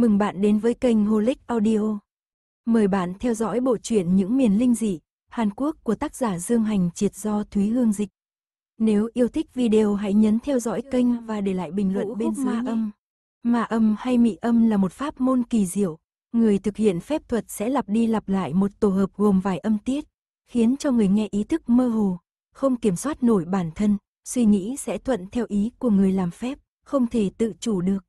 Mừng bạn đến với kênh Holic Audio. Mời bạn theo dõi bộ truyện Những miền linh dị, Hàn Quốc của tác giả Dương Hành Triệt do Thúy Hương dịch. Nếu yêu thích video hãy nhấn theo dõi kênh và để lại bình luận bên dưới ma âm. Ma âm hay mị âm là một pháp môn kỳ diệu, người thực hiện phép thuật sẽ lặp đi lặp lại một tổ hợp gồm vài âm tiết, khiến cho người nghe ý thức mơ hồ, không kiểm soát nổi bản thân, suy nghĩ sẽ thuận theo ý của người làm phép, không thể tự chủ được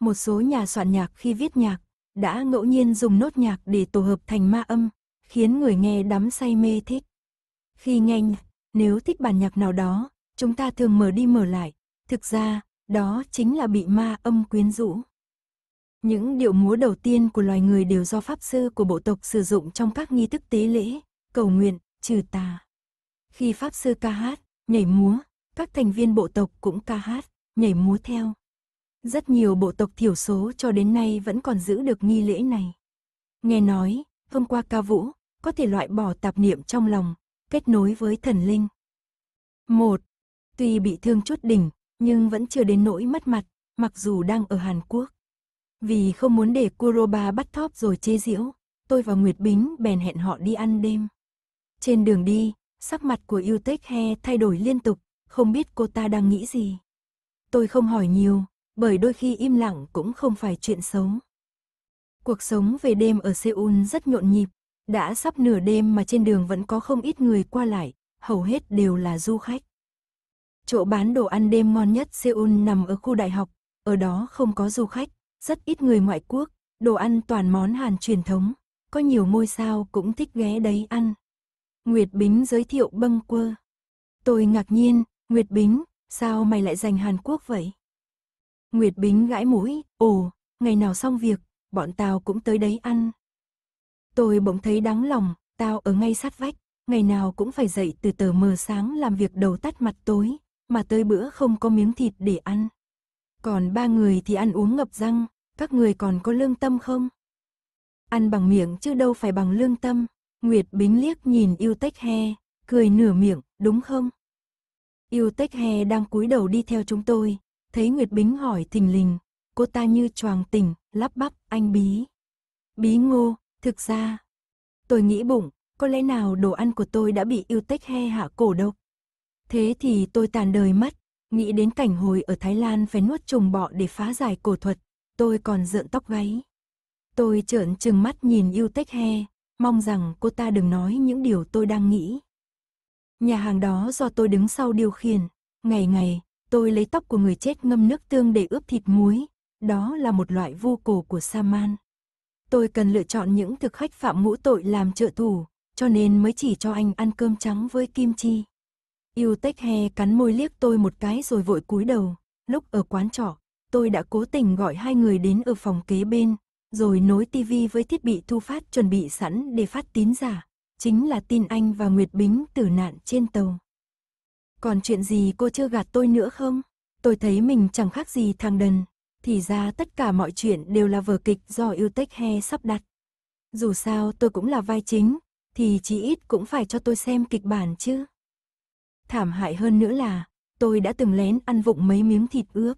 một số nhà soạn nhạc khi viết nhạc, đã ngẫu nhiên dùng nốt nhạc để tổ hợp thành ma âm, khiến người nghe đắm say mê thích. Khi nghe nhạc, nếu thích bản nhạc nào đó, chúng ta thường mở đi mở lại, thực ra, đó chính là bị ma âm quyến rũ. Những điệu múa đầu tiên của loài người đều do pháp sư của bộ tộc sử dụng trong các nghi thức tế lễ, cầu nguyện, trừ tà. Khi pháp sư ca hát, nhảy múa, các thành viên bộ tộc cũng ca hát, nhảy múa theo. Rất nhiều bộ tộc thiểu số cho đến nay vẫn còn giữ được nghi lễ này. Nghe nói, hôm qua ca vũ, có thể loại bỏ tạp niệm trong lòng, kết nối với thần linh. một Tuy bị thương chút đỉnh, nhưng vẫn chưa đến nỗi mất mặt, mặc dù đang ở Hàn Quốc. Vì không muốn để Kuroba bắt thóp rồi chê diễu tôi và Nguyệt Bính bèn hẹn họ đi ăn đêm. Trên đường đi, sắc mặt của Yêu Tech He thay đổi liên tục, không biết cô ta đang nghĩ gì. Tôi không hỏi nhiều, bởi đôi khi im lặng cũng không phải chuyện xấu. Cuộc sống về đêm ở Seoul rất nhộn nhịp, đã sắp nửa đêm mà trên đường vẫn có không ít người qua lại, hầu hết đều là du khách. Chỗ bán đồ ăn đêm ngon nhất Seoul nằm ở khu đại học, ở đó không có du khách, rất ít người ngoại quốc, đồ ăn toàn món Hàn truyền thống, có nhiều ngôi sao cũng thích ghé đấy ăn. Nguyệt Bính giới thiệu bâng quơ. Tôi ngạc nhiên, Nguyệt Bính, sao mày lại dành Hàn Quốc vậy? Nguyệt Bính gãi mũi, ồ, ngày nào xong việc, bọn tao cũng tới đấy ăn. Tôi bỗng thấy đáng lòng, tao ở ngay sát vách, ngày nào cũng phải dậy từ tờ mờ sáng làm việc đầu tắt mặt tối, mà tới bữa không có miếng thịt để ăn. Còn ba người thì ăn uống ngập răng, các người còn có lương tâm không? Ăn bằng miệng chứ đâu phải bằng lương tâm. Nguyệt Bính liếc nhìn yêu tách he, cười nửa miệng, đúng không? Yêu tách he đang cúi đầu đi theo chúng tôi, Thấy Nguyệt Bính hỏi thình lình, cô ta như choàng tỉnh, lắp bắp, anh bí. Bí ngô, thực ra, tôi nghĩ bụng, có lẽ nào đồ ăn của tôi đã bị yêu tech he hạ cổ độc. Thế thì tôi tàn đời mất, nghĩ đến cảnh hồi ở Thái Lan phải nuốt trùng bọ để phá giải cổ thuật, tôi còn rợn tóc gáy. Tôi trợn trừng mắt nhìn yêu tech he, mong rằng cô ta đừng nói những điều tôi đang nghĩ. Nhà hàng đó do tôi đứng sau điều khiển, ngày ngày, Tôi lấy tóc của người chết ngâm nước tương để ướp thịt muối, đó là một loại vô cổ của sa man. Tôi cần lựa chọn những thực khách phạm ngũ tội làm trợ thủ, cho nên mới chỉ cho anh ăn cơm trắng với kim chi. Yêu Tech He cắn môi liếc tôi một cái rồi vội cúi đầu. Lúc ở quán trọ, tôi đã cố tình gọi hai người đến ở phòng kế bên, rồi nối tivi với thiết bị thu phát chuẩn bị sẵn để phát tín giả. Chính là tin anh và Nguyệt Bính tử nạn trên tàu. Còn chuyện gì cô chưa gạt tôi nữa không? Tôi thấy mình chẳng khác gì thằng đần. Thì ra tất cả mọi chuyện đều là vở kịch do yêu tech he sắp đặt. Dù sao tôi cũng là vai chính, thì chí ít cũng phải cho tôi xem kịch bản chứ. Thảm hại hơn nữa là, tôi đã từng lén ăn vụng mấy miếng thịt ướp.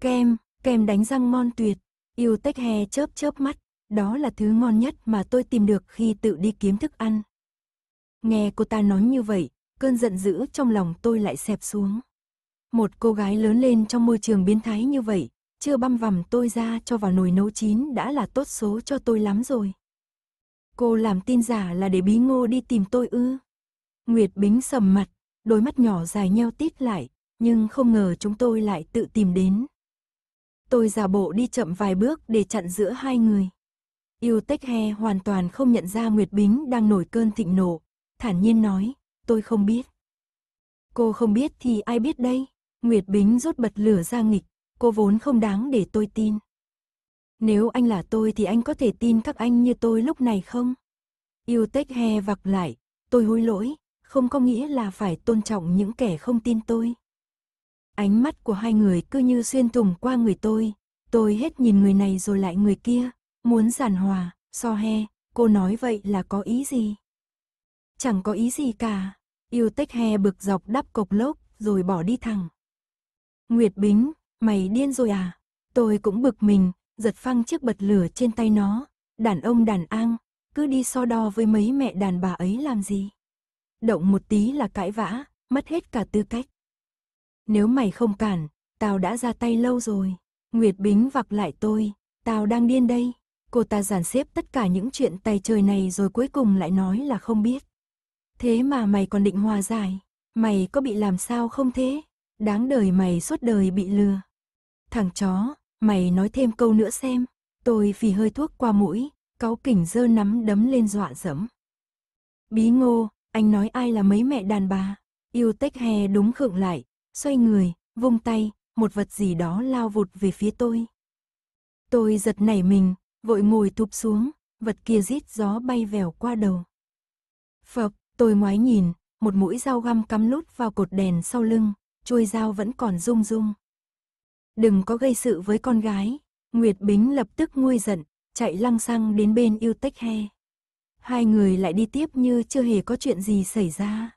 Kem, kem đánh răng ngon tuyệt, yêu tech he chớp chớp mắt, đó là thứ ngon nhất mà tôi tìm được khi tự đi kiếm thức ăn. Nghe cô ta nói như vậy, cơn giận dữ trong lòng tôi lại xẹp xuống. Một cô gái lớn lên trong môi trường biến thái như vậy, chưa băm vằm tôi ra cho vào nồi nấu chín đã là tốt số cho tôi lắm rồi. Cô làm tin giả là để bí ngô đi tìm tôi ư. Nguyệt Bính sầm mặt, đôi mắt nhỏ dài nheo tít lại, nhưng không ngờ chúng tôi lại tự tìm đến. Tôi giả bộ đi chậm vài bước để chặn giữa hai người. Yêu Tech He hoàn toàn không nhận ra Nguyệt Bính đang nổi cơn thịnh nộ, thản nhiên nói, tôi không biết. Cô không biết thì ai biết đây? Nguyệt Bính rốt bật lửa ra nghịch, cô vốn không đáng để tôi tin. Nếu anh là tôi thì anh có thể tin các anh như tôi lúc này không? Yêu tech he vặc lại, tôi hối lỗi, không có nghĩa là phải tôn trọng những kẻ không tin tôi. Ánh mắt của hai người cứ như xuyên thủng qua người tôi, tôi hết nhìn người này rồi lại người kia, muốn giàn hòa, so he, cô nói vậy là có ý gì? Chẳng có ý gì cả, Yêu tech hè bực dọc đắp cộc lốp rồi bỏ đi thẳng. Nguyệt Bính, mày điên rồi à? Tôi cũng bực mình, giật phăng chiếc bật lửa trên tay nó. Đàn ông đàn an, cứ đi so đo với mấy mẹ đàn bà ấy làm gì. Động một tí là cãi vã, mất hết cả tư cách. Nếu mày không cản, tao đã ra tay lâu rồi. Nguyệt Bính vặc lại tôi, tao đang điên đây. Cô ta giản xếp tất cả những chuyện tay trời này rồi cuối cùng lại nói là không biết. Thế mà mày còn định hòa giải, mày có bị làm sao không thế? Đáng đời mày suốt đời bị lừa. Thằng chó, mày nói thêm câu nữa xem. Tôi vì hơi thuốc qua mũi, cáu kỉnh dơ nắm đấm lên dọa dẫm. Bí ngô, anh nói ai là mấy mẹ đàn bà. Yêu tách hè đúng khựng lại, xoay người, vung tay, một vật gì đó lao vụt về phía tôi. Tôi giật nảy mình, vội ngồi thụp xuống, vật kia rít gió bay vèo qua đầu. Phập, Tôi ngoái nhìn, một mũi dao găm cắm lút vào cột đèn sau lưng, chuôi dao vẫn còn rung rung. Đừng có gây sự với con gái, Nguyệt Bính lập tức nguôi giận, chạy lăng xăng đến bên yêu tách he. Hai người lại đi tiếp như chưa hề có chuyện gì xảy ra.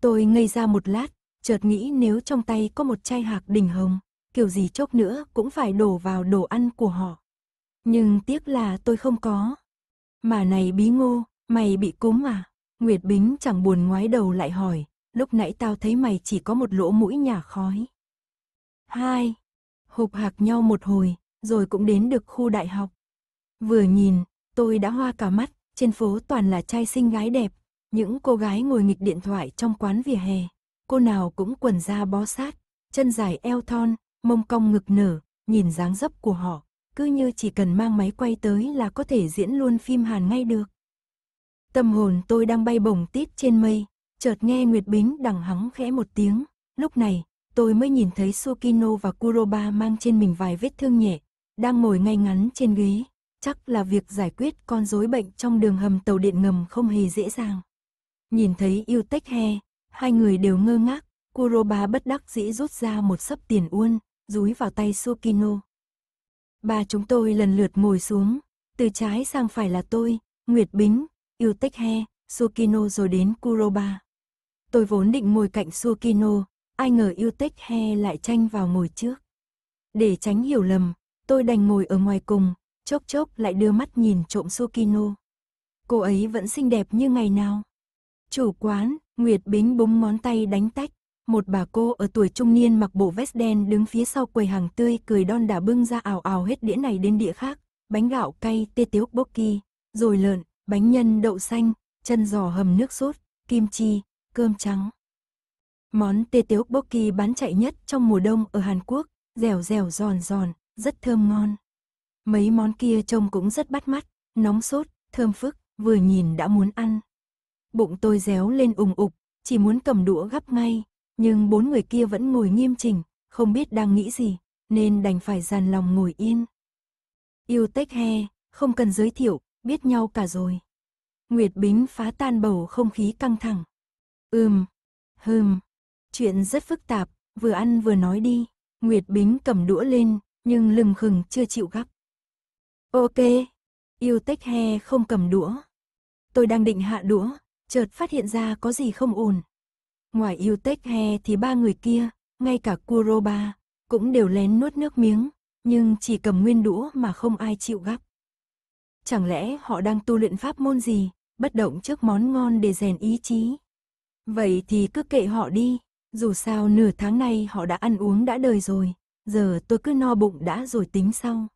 Tôi ngây ra một lát, chợt nghĩ nếu trong tay có một chai hạc đỉnh hồng, kiểu gì chốc nữa cũng phải đổ vào đồ ăn của họ. Nhưng tiếc là tôi không có. Mà này bí ngô, mày bị cúm à? Nguyệt Bính chẳng buồn ngoái đầu lại hỏi, lúc nãy tao thấy mày chỉ có một lỗ mũi nhà khói. Hai, hụp hạc nhau một hồi, rồi cũng đến được khu đại học. Vừa nhìn, tôi đã hoa cả mắt, trên phố toàn là trai xinh gái đẹp, những cô gái ngồi nghịch điện thoại trong quán vỉa hè. Cô nào cũng quần da bó sát, chân dài eo thon, mông cong ngực nở, nhìn dáng dấp của họ, cứ như chỉ cần mang máy quay tới là có thể diễn luôn phim Hàn ngay được. Tâm hồn tôi đang bay bổng tít trên mây, chợt nghe Nguyệt Bính đằng hắng khẽ một tiếng. Lúc này, tôi mới nhìn thấy Sukino và Kuroba mang trên mình vài vết thương nhẹ, đang ngồi ngay ngắn trên ghế. Chắc là việc giải quyết con rối bệnh trong đường hầm tàu điện ngầm không hề dễ dàng. Nhìn thấy yêu tech he, hai người đều ngơ ngác, Kuroba bất đắc dĩ rút ra một sấp tiền uôn, dúi vào tay Sukino. Ba chúng tôi lần lượt ngồi xuống, từ trái sang phải là tôi, Nguyệt Bính, Uteche, Sukino rồi đến Kuroba. Tôi vốn định ngồi cạnh Sukino, ai ngờ Uteche lại tranh vào ngồi trước. Để tránh hiểu lầm, tôi đành ngồi ở ngoài cùng, chốc chốc lại đưa mắt nhìn trộm Sukino. Cô ấy vẫn xinh đẹp như ngày nào. Chủ quán, Nguyệt Bính búng món tay đánh tách, một bà cô ở tuổi trung niên mặc bộ vest đen đứng phía sau quầy hàng tươi cười đon đả bưng ra ảo ảo hết đĩa này đến đĩa khác, bánh gạo cay tê tiếu bốc kỳ, rồi lợn, bánh nhân đậu xanh, chân giò hầm nước sốt, kim chi, cơm trắng. Món tê tiếu Bokki bán chạy nhất trong mùa đông ở Hàn Quốc, dẻo dẻo giòn giòn, rất thơm ngon. Mấy món kia trông cũng rất bắt mắt, nóng sốt, thơm phức, vừa nhìn đã muốn ăn. Bụng tôi réo lên ủng ục, chỉ muốn cầm đũa gắp ngay, nhưng bốn người kia vẫn ngồi nghiêm chỉnh, không biết đang nghĩ gì, nên đành phải dàn lòng ngồi yên. Yêu Tech He, không cần giới thiệu, biết nhau cả rồi. Nguyệt Bính phá tan bầu không khí căng thẳng. Ừm, hừm, chuyện rất phức tạp, vừa ăn vừa nói đi. Nguyệt Bính cầm đũa lên, nhưng lừng khừng chưa chịu gắp. Ok, yêu tech he không cầm đũa. Tôi đang định hạ đũa, chợt phát hiện ra có gì không ổn. Ngoài yêu tech he thì ba người kia, ngay cả Kuroba, cũng đều lén nuốt nước miếng, nhưng chỉ cầm nguyên đũa mà không ai chịu gắp. Chẳng lẽ họ đang tu luyện pháp môn gì, bất động trước món ngon để rèn ý chí? Vậy thì cứ kệ họ đi, dù sao nửa tháng nay họ đã ăn uống đã đời rồi, giờ tôi cứ no bụng đã rồi tính sau.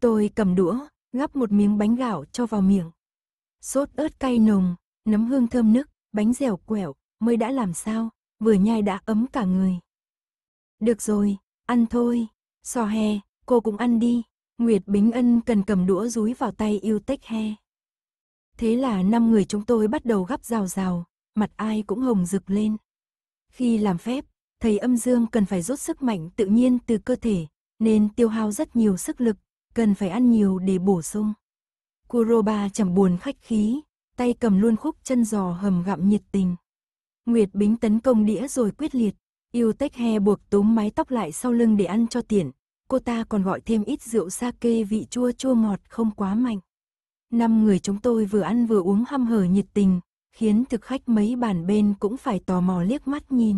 Tôi cầm đũa, gắp một miếng bánh gạo cho vào miệng. Sốt ớt cay nồng, nấm hương thơm nức, bánh dẻo quẹo, mới đã làm sao, vừa nhai đã ấm cả người. Được rồi, ăn thôi, sò he cô cũng ăn đi, Nguyệt Bính Ân cần cầm đũa rúi vào tay yêu tech he. Thế là năm người chúng tôi bắt đầu gắp rào rào, mặt ai cũng hồng rực lên. Khi làm phép, thầy âm dương cần phải rút sức mạnh tự nhiên từ cơ thể, nên tiêu hao rất nhiều sức lực, cần phải ăn nhiều để bổ sung. Kuroba chẳng buồn khách khí, tay cầm luôn khúc chân giò hầm gặm nhiệt tình. Nguyệt Bính tấn công đĩa rồi quyết liệt, yêu tech he buộc túm mái tóc lại sau lưng để ăn cho tiện, cô ta còn gọi thêm ít rượu sake vị chua chua ngọt không quá mạnh. Năm người chúng tôi vừa ăn vừa uống hăm hở nhiệt tình, khiến thực khách mấy bàn bên cũng phải tò mò liếc mắt nhìn.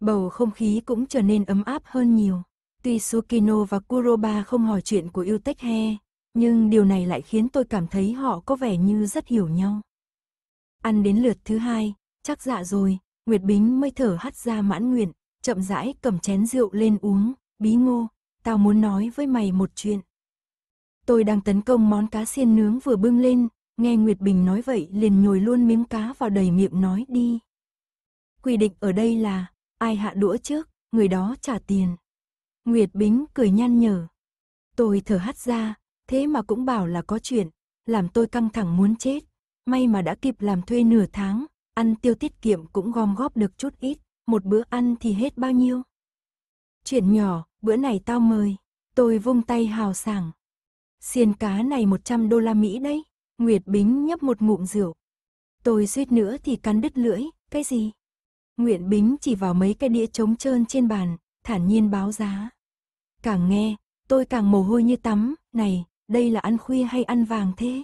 Bầu không khí cũng trở nên ấm áp hơn nhiều. Tuy Sukino và Kuroba không hỏi chuyện của yêu tech he, nhưng điều này lại khiến tôi cảm thấy họ có vẻ như rất hiểu nhau. Ăn đến lượt thứ hai, chắc dạ rồi, Nguyệt Bính mới thở hắt ra mãn nguyện, chậm rãi cầm chén rượu lên uống, Bí ngô, tao muốn nói với mày một chuyện. Tôi đang tấn công món cá xiên nướng vừa bưng lên, nghe Nguyệt Bình nói vậy liền nhồi luôn miếng cá vào đầy miệng nói đi. Quy định ở đây là, ai hạ đũa trước, người đó trả tiền. Nguyệt Bính cười nhăn nhở. Tôi thở hắt ra, thế mà cũng bảo là có chuyện, làm tôi căng thẳng muốn chết. May mà đã kịp làm thuê nửa tháng, ăn tiêu tiết kiệm cũng gom góp được chút ít, một bữa ăn thì hết bao nhiêu. Chuyện nhỏ, bữa này tao mời. Tôi vung tay hào sảng. Xiên cá này 100 đô la Mỹ đấy. Nguyệt Bính nhấp một ngụm rượu. Tôi suýt nữa thì cắn đứt lưỡi, cái gì? Nguyện Bính chỉ vào mấy cái đĩa trống trơn trên bàn, thản nhiên báo giá. Càng nghe, tôi càng mồ hôi như tắm, này, đây là ăn khuya hay ăn vàng thế?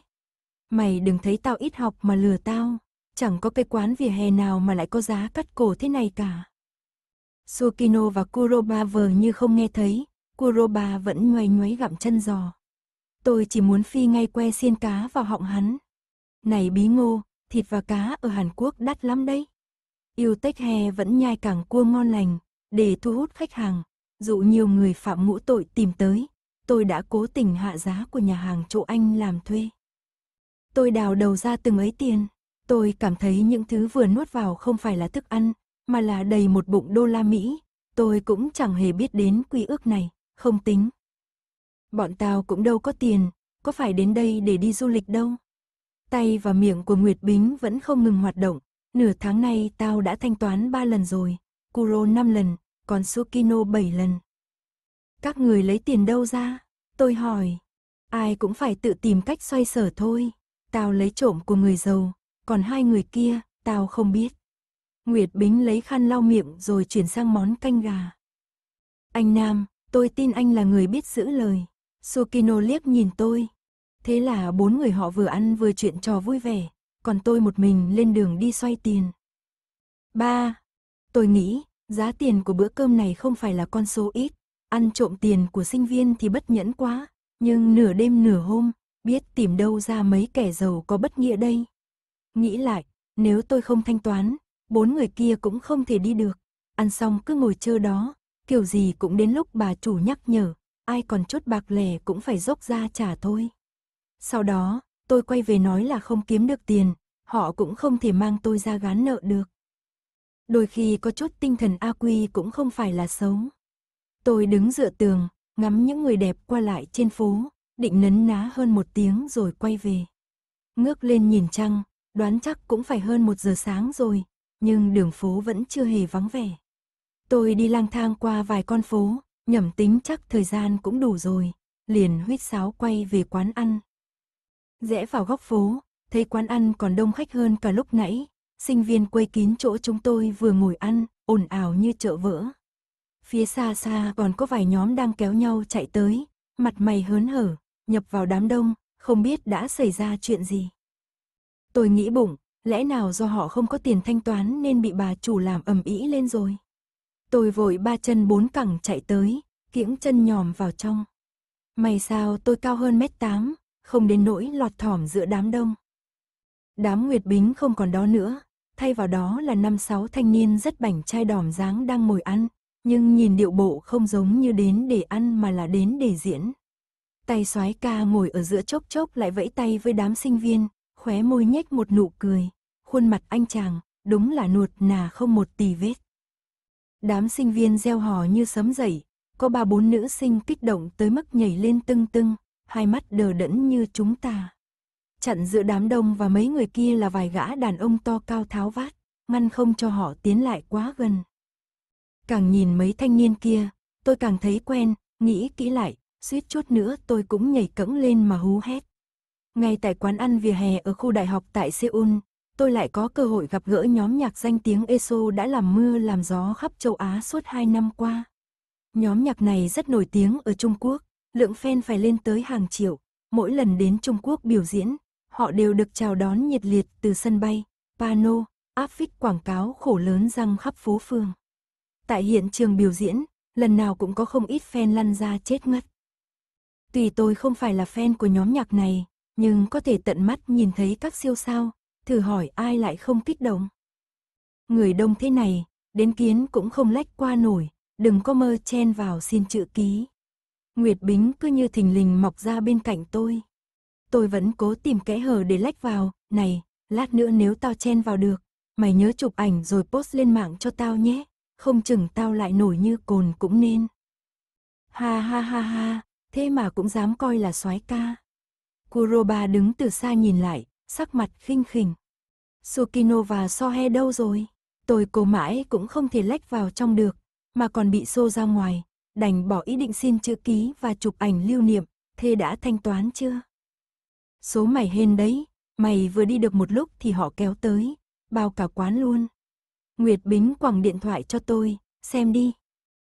Mày đừng thấy tao ít học mà lừa tao, chẳng có cái quán vỉa hè nào mà lại có giá cắt cổ thế này cả. Sukino và Kuroba vờ như không nghe thấy, Kuroba vẫn nhoay nhoáy gặm chân giò. Tôi chỉ muốn phi ngay que xiên cá vào họng hắn. Này bí ngô, thịt và cá ở Hàn Quốc đắt lắm đấy. Yêu tech hè vẫn nhai cảng cua ngon lành, để thu hút khách hàng. Dụ nhiều người phạm ngũ tội tìm tới, tôi đã cố tình hạ giá của nhà hàng chỗ anh làm thuê. Tôi đào đầu ra từng ấy tiền. Tôi cảm thấy những thứ vừa nuốt vào không phải là thức ăn, mà là đầy một bụng đô la Mỹ, tôi cũng chẳng hề biết đến quy ước này, không tính. Bọn tao cũng đâu có tiền, có phải đến đây để đi du lịch đâu. Tay và miệng của Nguyệt Bính vẫn không ngừng hoạt động, nửa tháng nay tao đã thanh toán 3 lần rồi, Kuro 5 lần, còn Sukino 7 lần. Các người lấy tiền đâu ra? Tôi hỏi. Ai cũng phải tự tìm cách xoay sở thôi. Tao lấy trộm của người giàu, còn hai người kia, tao không biết. Nguyệt Bính lấy khăn lau miệng rồi chuyển sang món canh gà. Anh Nam, tôi tin anh là người biết giữ lời. Sukino liếc nhìn tôi. Thế là bốn người họ vừa ăn vừa chuyện trò vui vẻ, còn tôi một mình lên đường đi xoay tiền. Ba, tôi nghĩ, giá tiền của bữa cơm này không phải là con số ít. Ăn trộm tiền của sinh viên thì bất nhẫn quá, nhưng nửa đêm nửa hôm, biết tìm đâu ra mấy kẻ giàu có bất nghĩa đây. Nghĩ lại, nếu tôi không thanh toán, bốn người kia cũng không thể đi được. Ăn xong cứ ngồi chơi đó, kiểu gì cũng đến lúc bà chủ nhắc nhở, ai còn chút bạc lẻ cũng phải dốc ra trả thôi. Sau đó, tôi quay về nói là không kiếm được tiền, họ cũng không thể mang tôi ra gán nợ được. Đôi khi có chút tinh thần A Quy cũng không phải là xấu. Tôi đứng dựa tường, ngắm những người đẹp qua lại trên phố, định nấn ná hơn một tiếng rồi quay về. Ngước lên nhìn trăng, đoán chắc cũng phải hơn một giờ sáng rồi, nhưng đường phố vẫn chưa hề vắng vẻ. Tôi đi lang thang qua vài con phố, nhẩm tính chắc thời gian cũng đủ rồi, liền huýt sáo quay về quán ăn. Rẽ vào góc phố, thấy quán ăn còn đông khách hơn cả lúc nãy, sinh viên quây kín chỗ chúng tôi vừa ngồi ăn, ồn ào như chợ vỡ. Phía xa xa còn có vài nhóm đang kéo nhau chạy tới, mặt mày hớn hở, nhập vào đám đông, không biết đã xảy ra chuyện gì. Tôi nghĩ bụng, lẽ nào do họ không có tiền thanh toán nên bị bà chủ làm ầm ĩ lên rồi. Tôi vội ba chân bốn cẳng chạy tới, kiễng chân nhòm vào trong. May sao tôi cao hơn mét tám, không đến nỗi lọt thỏm giữa đám đông. Đám Nguyệt Bính không còn đó nữa, thay vào đó là năm sáu thanh niên rất bảnh trai đỏm dáng đang ngồi ăn, nhưng nhìn điệu bộ không giống như đến để ăn mà là đến để diễn. Tay soái ca ngồi ở giữa chốc chốc lại vẫy tay với đám sinh viên, khóe môi nhếch một nụ cười khuôn mặt anh chàng, đúng là nuột nà không một tì vết. Đám sinh viên gieo hò như sấm dậy, có ba bốn nữ sinh kích động tới mức nhảy lên tưng tưng, hai mắt đờ đẫn như chúng ta. Chặn giữa đám đông và mấy người kia là vài gã đàn ông to cao tháo vát, ngăn không cho họ tiến lại quá gần. Càng nhìn mấy thanh niên kia, tôi càng thấy quen, nghĩ kỹ lại, suýt chút nữa tôi cũng nhảy cẫng lên mà hú hét. Ngay tại quán ăn vỉa hè ở khu đại học tại Seoul, tôi lại có cơ hội gặp gỡ nhóm nhạc danh tiếng ESO đã làm mưa làm gió khắp châu Á suốt 2 năm qua. Nhóm nhạc này rất nổi tiếng ở Trung Quốc, lượng fan phải lên tới hàng triệu, mỗi lần đến Trung Quốc biểu diễn, họ đều được chào đón nhiệt liệt từ sân bay, pano, áp phích quảng cáo khổ lớn răng khắp phố phường. Tại hiện trường biểu diễn, lần nào cũng có không ít fan lăn ra chết ngất. Tùy tôi không phải là fan của nhóm nhạc này, nhưng có thể tận mắt nhìn thấy các siêu sao, thử hỏi ai lại không kích động. Người đông thế này, đến kiến cũng không lách qua nổi, đừng có mơ chen vào xin chữ ký. Nguyệt Bính cứ như thình lình mọc ra bên cạnh tôi. Tôi vẫn cố tìm kẽ hở để lách vào, này, lát nữa nếu tao chen vào được, mày nhớ chụp ảnh rồi post lên mạng cho tao nhé, không chừng tao lại nổi như cồn cũng nên. Ha ha ha ha, thế mà cũng dám coi là soái ca. Kuroba đứng từ xa nhìn lại, sắc mặt khinh khỉnh. Sukino và Sohe đâu rồi? Tôi cố mãi cũng không thể lách vào trong được, mà còn bị xô ra ngoài, đành bỏ ý định xin chữ ký và chụp ảnh lưu niệm, thế đã thanh toán chưa? Số mày hên đấy, mày vừa đi được một lúc thì họ kéo tới, bao cả quán luôn. Nguyệt Bính quẳng điện thoại cho tôi, xem đi.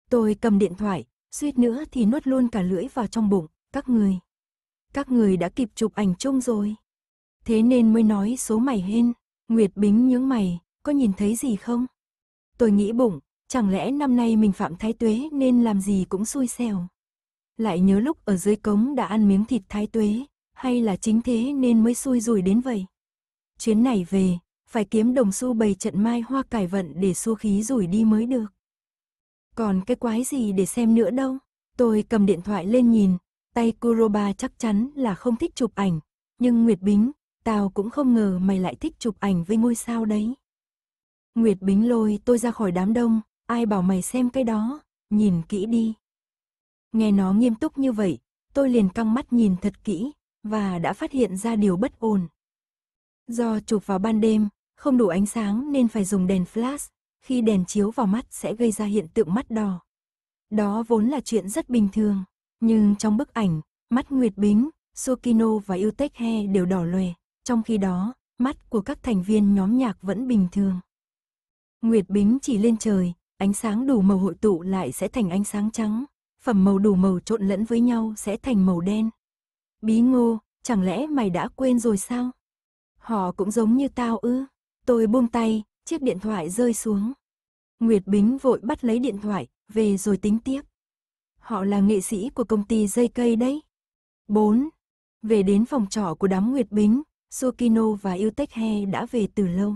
Tôi cầm điện thoại, suýt nữa thì nuốt luôn cả lưỡi vào trong bụng, các người. Các người đã kịp chụp ảnh chung rồi thế nên mới nói số mày hên. Nguyệt Bính những mày, có nhìn thấy gì không? Tôi nghĩ bụng, chẳng lẽ năm nay mình phạm thái tuế nên làm gì cũng xui xẻo. Lại nhớ lúc ở dưới cống đã ăn miếng thịt thái tuế, hay là chính thế nên mới xui rủi đến vậy. Chuyến này về, phải kiếm đồng xu bày trận mai hoa cải vận để xua khí rủi đi mới được. Còn cái quái gì để xem nữa đâu. Tôi cầm điện thoại lên nhìn, tay Kuroba chắc chắn là không thích chụp ảnh, nhưng Nguyệt Bính, Tao cũng không ngờ mày lại thích chụp ảnh với ngôi sao đấy. Nguyệt Bính lôi tôi ra khỏi đám đông, ai bảo mày xem cái đó, nhìn kỹ đi. Nghe nó nghiêm túc như vậy, tôi liền căng mắt nhìn thật kỹ, và đã phát hiện ra điều bất ổn. Do chụp vào ban đêm, không đủ ánh sáng nên phải dùng đèn flash, khi đèn chiếu vào mắt sẽ gây ra hiện tượng mắt đỏ. Đó vốn là chuyện rất bình thường, nhưng trong bức ảnh, mắt Nguyệt Bính, sokino và Yutech He đều đỏ lòe, trong khi đó, mắt của các thành viên nhóm nhạc vẫn bình thường. Nguyệt bính chỉ lên trời, ánh sáng đủ màu hội tụ lại sẽ thành ánh sáng trắng, phẩm màu đủ màu trộn lẫn với nhau sẽ thành màu đen. Bí ngô, chẳng lẽ mày đã quên rồi sao? Họ cũng giống như tao ư. Tôi buông tay, chiếc điện thoại rơi xuống. Nguyệt Bính vội bắt lấy điện thoại, về rồi tính tiếp. Họ là nghệ sĩ của công ty dây cây đấy. 4. Về đến phòng trọ của đám Nguyệt Bính, Sukino và Yuteke đã về từ lâu.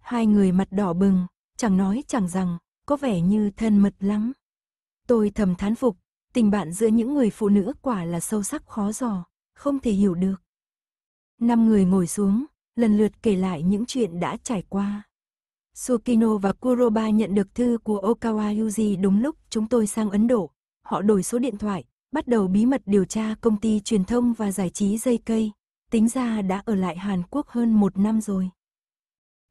Hai người mặt đỏ bừng, chẳng nói chẳng rằng, có vẻ như thân mật lắm. Tôi thầm thán phục, tình bạn giữa những người phụ nữ quả là sâu sắc khó dò, không thể hiểu được. Năm người ngồi xuống, lần lượt kể lại những chuyện đã trải qua. Sukino và Kuroba nhận được thư của Okawa Yuji đúng lúc chúng tôi sang Ấn Độ. Họ đổi số điện thoại, bắt đầu bí mật điều tra công ty truyền thông và giải trí dây cây, tính ra đã ở lại Hàn Quốc hơn một năm rồi.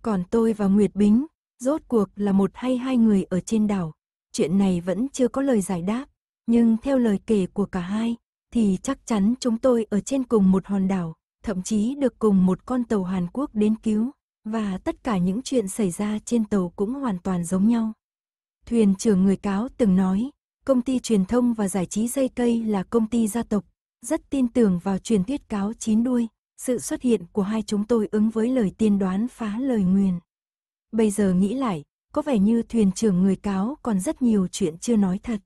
Còn tôi và Nguyệt Bính, rốt cuộc là một hay hai người ở trên đảo, chuyện này vẫn chưa có lời giải đáp, nhưng theo lời kể của cả hai, thì chắc chắn chúng tôi ở trên cùng một hòn đảo, thậm chí được cùng một con tàu Hàn Quốc đến cứu, và tất cả những chuyện xảy ra trên tàu cũng hoàn toàn giống nhau. Thuyền trưởng người cáo từng nói, công ty truyền thông và giải trí dây cây là công ty gia tộc, rất tin tưởng vào truyền thuyết cáo chín đuôi, sự xuất hiện của hai chúng tôi ứng với lời tiên đoán phá lời nguyền. Bây giờ nghĩ lại, có vẻ như thuyền trưởng người cáo còn rất nhiều chuyện chưa nói thật.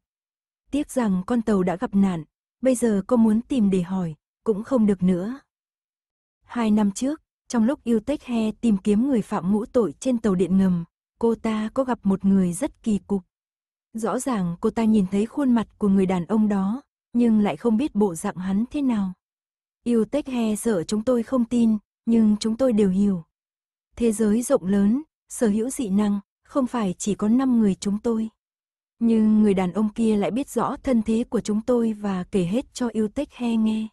Tiếc rằng con tàu đã gặp nạn, bây giờ có muốn tìm để hỏi, cũng không được nữa. Hai năm trước, trong lúc yêu tech he tìm kiếm người phạm ngũ tội trên tàu điện ngầm, cô ta có gặp một người rất kỳ cục. Rõ ràng cô ta nhìn thấy khuôn mặt của người đàn ông đó, nhưng lại không biết bộ dạng hắn thế nào. Yêu tech he sợ chúng tôi không tin, nhưng chúng tôi đều hiểu. Thế giới rộng lớn, sở hữu dị năng, không phải chỉ có 5 người chúng tôi. Nhưng người đàn ông kia lại biết rõ thân thế của chúng tôi và kể hết cho yêu tech he nghe.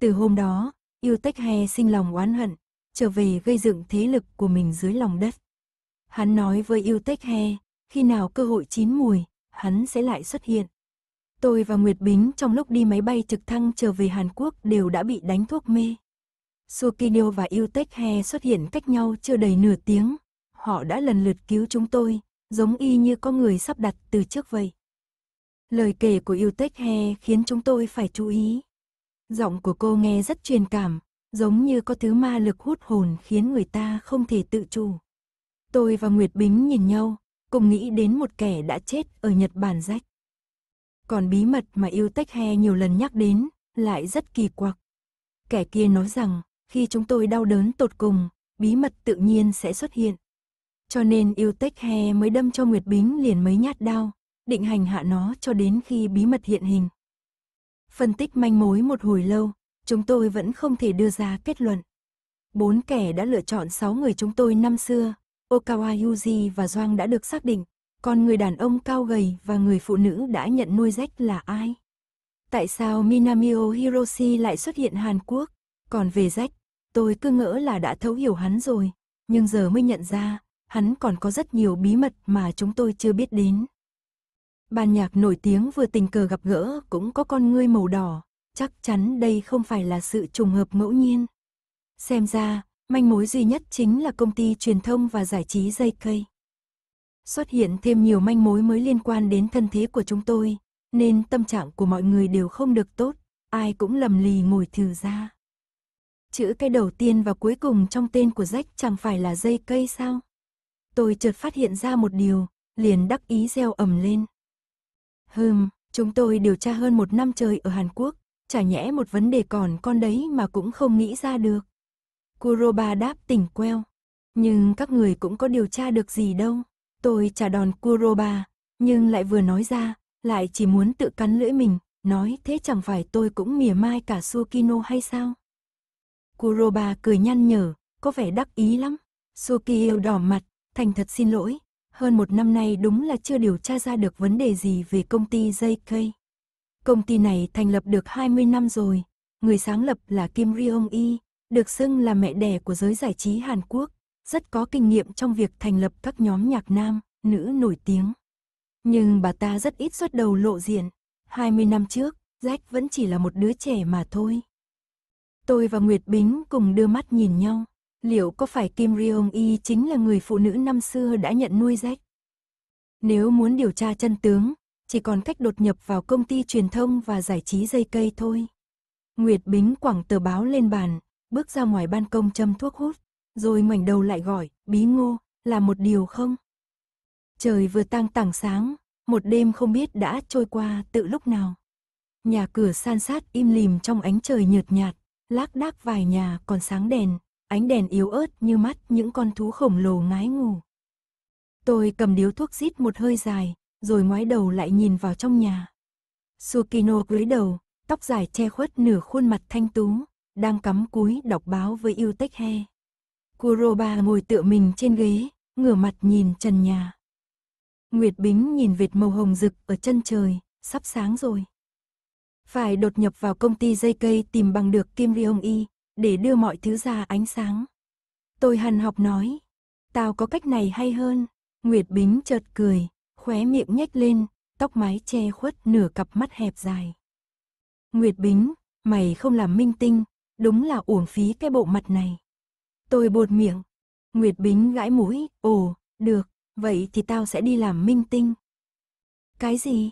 Từ hôm đó, yêu tech he sinh lòng oán hận, trở về gây dựng thế lực của mình dưới lòng đất. Hắn nói với yêu tech he, khi nào cơ hội chín mùi, hắn sẽ lại xuất hiện. Tôi và Nguyệt Bính trong lúc đi máy bay trực thăng trở về Hàn Quốc đều đã bị đánh thuốc mê. Sukinio và Yutech He xuất hiện cách nhau chưa đầy nửa tiếng. Họ đã lần lượt cứu chúng tôi, giống y như có người sắp đặt từ trước vậy. Lời kể của Yutech He khiến chúng tôi phải chú ý. Giọng của cô nghe rất truyền cảm, giống như có thứ ma lực hút hồn khiến người ta không thể tự chủ. Tôi và Nguyệt Bính nhìn nhau, cùng nghĩ đến một kẻ đã chết ở Nhật Bản rách. Còn bí mật mà yêu tách he nhiều lần nhắc đến, lại rất kỳ quặc. Kẻ kia nói rằng, khi chúng tôi đau đớn tột cùng, bí mật tự nhiên sẽ xuất hiện. Cho nên yêu tách he mới đâm cho Nguyệt Bính liền mấy nhát đau, định hành hạ nó cho đến khi bí mật hiện hình. Phân tích manh mối một hồi lâu, chúng tôi vẫn không thể đưa ra kết luận. Bốn kẻ đã lựa chọn sáu người chúng tôi năm xưa, Okawa Yuji và Doang đã được xác định, còn người đàn ông cao gầy và người phụ nữ đã nhận nuôi rách là ai? Tại sao Minamio Hiroshi lại xuất hiện Hàn Quốc? Còn về rách, tôi cứ ngỡ là đã thấu hiểu hắn rồi, nhưng giờ mới nhận ra, hắn còn có rất nhiều bí mật mà chúng tôi chưa biết đến. Ban nhạc nổi tiếng vừa tình cờ gặp gỡ cũng có con ngươi màu đỏ, chắc chắn đây không phải là sự trùng hợp ngẫu nhiên. Xem ra, manh mối duy nhất chính là công ty truyền thông và giải trí dây cây xuất hiện thêm nhiều manh mối mới liên quan đến thân thế của chúng tôi, nên tâm trạng của mọi người đều không được tốt, ai cũng lầm lì ngồi thử ra. Chữ cái đầu tiên và cuối cùng trong tên của rách chẳng phải là dây cây sao? Tôi chợt phát hiện ra một điều, liền đắc ý reo ầm lên. Hừm, chúng tôi điều tra hơn một năm trời ở Hàn Quốc, chả nhẽ một vấn đề còn con đấy mà cũng không nghĩ ra được. Kuroba đáp tỉnh queo. Nhưng các người cũng có điều tra được gì đâu. Tôi trả đòn Kuroba, nhưng lại vừa nói ra, lại chỉ muốn tự cắn lưỡi mình, nói thế chẳng phải tôi cũng mỉa mai cả Sukino hay sao? Kuroba cười nhăn nhở, có vẻ đắc ý lắm. Sukio đỏ mặt, thành thật xin lỗi, hơn một năm nay đúng là chưa điều tra ra được vấn đề gì về công ty JK. Công ty này thành lập được 20 năm rồi, người sáng lập là Kim Ryong-i, được xưng là mẹ đẻ của giới giải trí Hàn Quốc rất có kinh nghiệm trong việc thành lập các nhóm nhạc nam, nữ nổi tiếng. Nhưng bà ta rất ít xuất đầu lộ diện. 20 năm trước, Jack vẫn chỉ là một đứa trẻ mà thôi. Tôi và Nguyệt Bính cùng đưa mắt nhìn nhau. Liệu có phải Kim Ryong Y chính là người phụ nữ năm xưa đã nhận nuôi Jack? Nếu muốn điều tra chân tướng, chỉ còn cách đột nhập vào công ty truyền thông và giải trí dây cây thôi. Nguyệt Bính quẳng tờ báo lên bàn, bước ra ngoài ban công châm thuốc hút rồi ngoảnh đầu lại gọi, bí ngô, là một điều không? Trời vừa tăng tảng sáng, một đêm không biết đã trôi qua tự lúc nào. Nhà cửa san sát im lìm trong ánh trời nhợt nhạt, lác đác vài nhà còn sáng đèn, ánh đèn yếu ớt như mắt những con thú khổng lồ ngái ngủ. Tôi cầm điếu thuốc rít một hơi dài, rồi ngoái đầu lại nhìn vào trong nhà. Sukino cúi đầu, tóc dài che khuất nửa khuôn mặt thanh tú, đang cắm cúi đọc báo với yêu tech he. Kuroba ngồi tựa mình trên ghế, ngửa mặt nhìn trần nhà. Nguyệt Bính nhìn vệt màu hồng rực ở chân trời, sắp sáng rồi. Phải đột nhập vào công ty dây cây tìm bằng được Kim Ryong Y, để đưa mọi thứ ra ánh sáng. Tôi hằn học nói, tao có cách này hay hơn. Nguyệt Bính chợt cười, khóe miệng nhếch lên, tóc mái che khuất nửa cặp mắt hẹp dài. Nguyệt Bính, mày không làm minh tinh, đúng là uổng phí cái bộ mặt này. Tôi buột miệng. Nguyệt Bính gãi mũi, ồ, được, vậy thì tao sẽ đi làm minh tinh. Cái gì?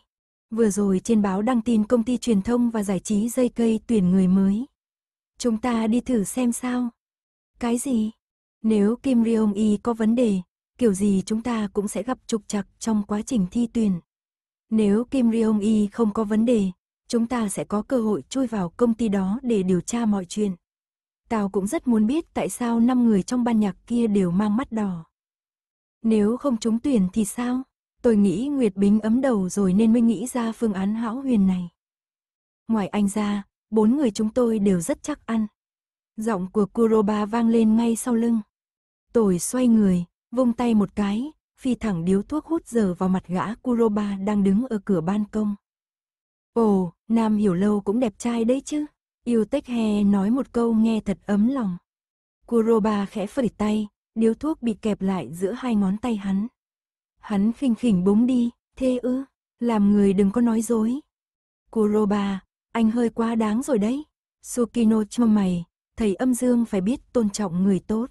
Vừa rồi trên báo đăng tin công ty truyền thông và giải trí dây cây tuyển người mới. Chúng ta đi thử xem sao. Cái gì? Nếu Kim Ryong Y có vấn đề, kiểu gì chúng ta cũng sẽ gặp trục trặc trong quá trình thi tuyển. Nếu Kim Ryong Y không có vấn đề, chúng ta sẽ có cơ hội chui vào công ty đó để điều tra mọi chuyện. Tao cũng rất muốn biết tại sao năm người trong ban nhạc kia đều mang mắt đỏ. Nếu không trúng tuyển thì sao? Tôi nghĩ Nguyệt Bính ấm đầu rồi nên mới nghĩ ra phương án hão huyền này. Ngoài anh ra, bốn người chúng tôi đều rất chắc ăn. Giọng của Kuroba vang lên ngay sau lưng. Tôi xoay người, vung tay một cái, phi thẳng điếu thuốc hút giờ vào mặt gã Kuroba đang đứng ở cửa ban công. Ồ, Nam Hiểu Lâu cũng đẹp trai đấy chứ. Yêu Tech He nói một câu nghe thật ấm lòng. Kuroba khẽ phẩy tay, điếu thuốc bị kẹp lại giữa hai ngón tay hắn. Hắn khinh khỉnh búng đi, thế ư, làm người đừng có nói dối. Kuroba, anh hơi quá đáng rồi đấy. Sukino cho mày, thầy âm dương phải biết tôn trọng người tốt.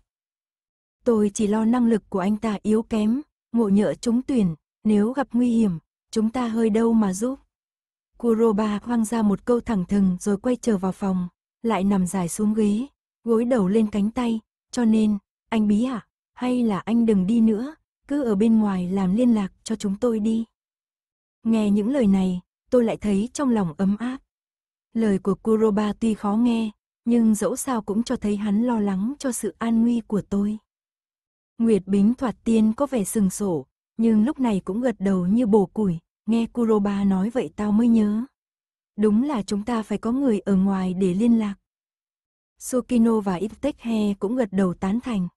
Tôi chỉ lo năng lực của anh ta yếu kém, ngộ nhỡ chúng tuyển, nếu gặp nguy hiểm, chúng ta hơi đâu mà giúp. Kuroba hoang ra một câu thẳng thừng rồi quay trở vào phòng, lại nằm dài xuống ghế, gối đầu lên cánh tay, cho nên, anh bí à, hay là anh đừng đi nữa, cứ ở bên ngoài làm liên lạc cho chúng tôi đi. Nghe những lời này, tôi lại thấy trong lòng ấm áp. Lời của Kuroba tuy khó nghe, nhưng dẫu sao cũng cho thấy hắn lo lắng cho sự an nguy của tôi. Nguyệt Bính Thoạt Tiên có vẻ sừng sổ, nhưng lúc này cũng gật đầu như bổ củi, Nghe Kuroba nói vậy tao mới nhớ. Đúng là chúng ta phải có người ở ngoài để liên lạc. Sukino và Iptekhe cũng gật đầu tán thành.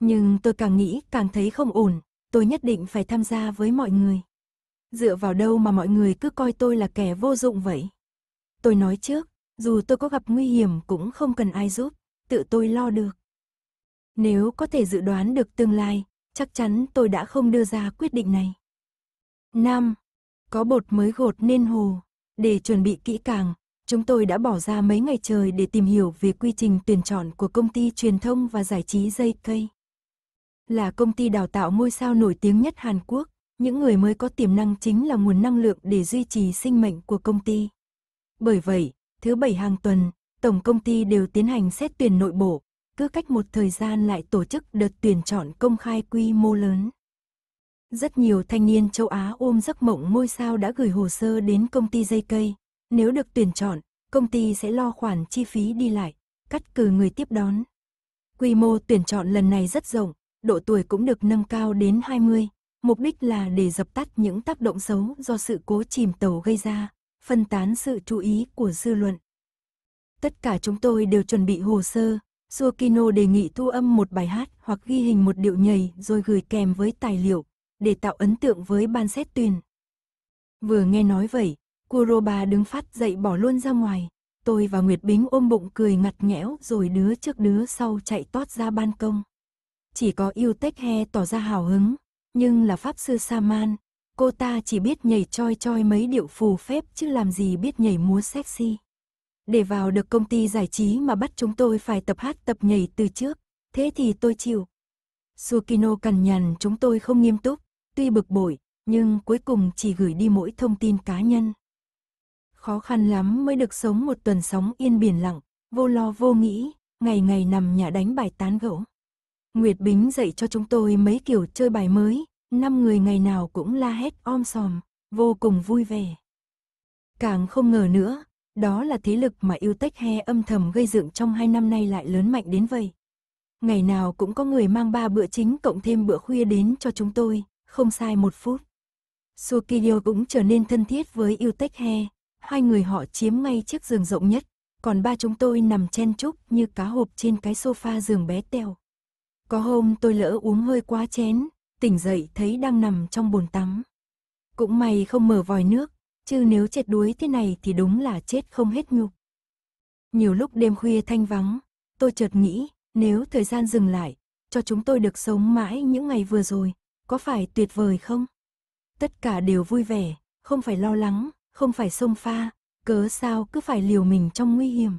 Nhưng tôi càng nghĩ càng thấy không ổn, tôi nhất định phải tham gia với mọi người. Dựa vào đâu mà mọi người cứ coi tôi là kẻ vô dụng vậy? Tôi nói trước, dù tôi có gặp nguy hiểm cũng không cần ai giúp, tự tôi lo được. Nếu có thể dự đoán được tương lai, chắc chắn tôi đã không đưa ra quyết định này. 5 có bột mới gột nên hồ. Để chuẩn bị kỹ càng, chúng tôi đã bỏ ra mấy ngày trời để tìm hiểu về quy trình tuyển chọn của công ty truyền thông và giải trí dây cây. Là công ty đào tạo ngôi sao nổi tiếng nhất Hàn Quốc, những người mới có tiềm năng chính là nguồn năng lượng để duy trì sinh mệnh của công ty. Bởi vậy, thứ bảy hàng tuần, tổng công ty đều tiến hành xét tuyển nội bộ, cứ cách một thời gian lại tổ chức đợt tuyển chọn công khai quy mô lớn. Rất nhiều thanh niên châu Á ôm giấc mộng ngôi sao đã gửi hồ sơ đến công ty dây cây. Nếu được tuyển chọn, công ty sẽ lo khoản chi phí đi lại, cắt cử người tiếp đón. Quy mô tuyển chọn lần này rất rộng, độ tuổi cũng được nâng cao đến 20, mục đích là để dập tắt những tác động xấu do sự cố chìm tàu gây ra, phân tán sự chú ý của dư luận. Tất cả chúng tôi đều chuẩn bị hồ sơ, Suokino đề nghị thu âm một bài hát hoặc ghi hình một điệu nhảy rồi gửi kèm với tài liệu, để tạo ấn tượng với ban xét tuyển. Vừa nghe nói vậy, Kuroba đứng phát dậy bỏ luôn ra ngoài. Tôi và Nguyệt Bính ôm bụng cười ngặt nghẽo rồi đứa trước đứa sau chạy tót ra ban công. Chỉ có yêu tech he tỏ ra hào hứng, nhưng là Pháp Sư Saman, cô ta chỉ biết nhảy choi choi mấy điệu phù phép chứ làm gì biết nhảy múa sexy. Để vào được công ty giải trí mà bắt chúng tôi phải tập hát tập nhảy từ trước, thế thì tôi chịu. Sukino cằn nhằn chúng tôi không nghiêm túc, Tuy bực bội, nhưng cuối cùng chỉ gửi đi mỗi thông tin cá nhân. Khó khăn lắm mới được sống một tuần sóng yên biển lặng, vô lo vô nghĩ, ngày ngày nằm nhà đánh bài tán gẫu. Nguyệt Bính dạy cho chúng tôi mấy kiểu chơi bài mới, năm người ngày nào cũng la hét om sòm, vô cùng vui vẻ. Càng không ngờ nữa, đó là thế lực mà yêu tách he âm thầm gây dựng trong hai năm nay lại lớn mạnh đến vậy. Ngày nào cũng có người mang ba bữa chính cộng thêm bữa khuya đến cho chúng tôi, không sai một phút. Sukiyo cũng trở nên thân thiết với He, hai người họ chiếm ngay chiếc giường rộng nhất, còn ba chúng tôi nằm chen chúc như cá hộp trên cái sofa giường bé teo. Có hôm tôi lỡ uống hơi quá chén, tỉnh dậy thấy đang nằm trong bồn tắm. Cũng may không mở vòi nước, chứ nếu chết đuối thế này thì đúng là chết không hết nhục. Nhiều lúc đêm khuya thanh vắng, tôi chợt nghĩ, nếu thời gian dừng lại, cho chúng tôi được sống mãi những ngày vừa rồi, có phải tuyệt vời không? Tất cả đều vui vẻ, không phải lo lắng, không phải xông pha, cớ sao cứ phải liều mình trong nguy hiểm.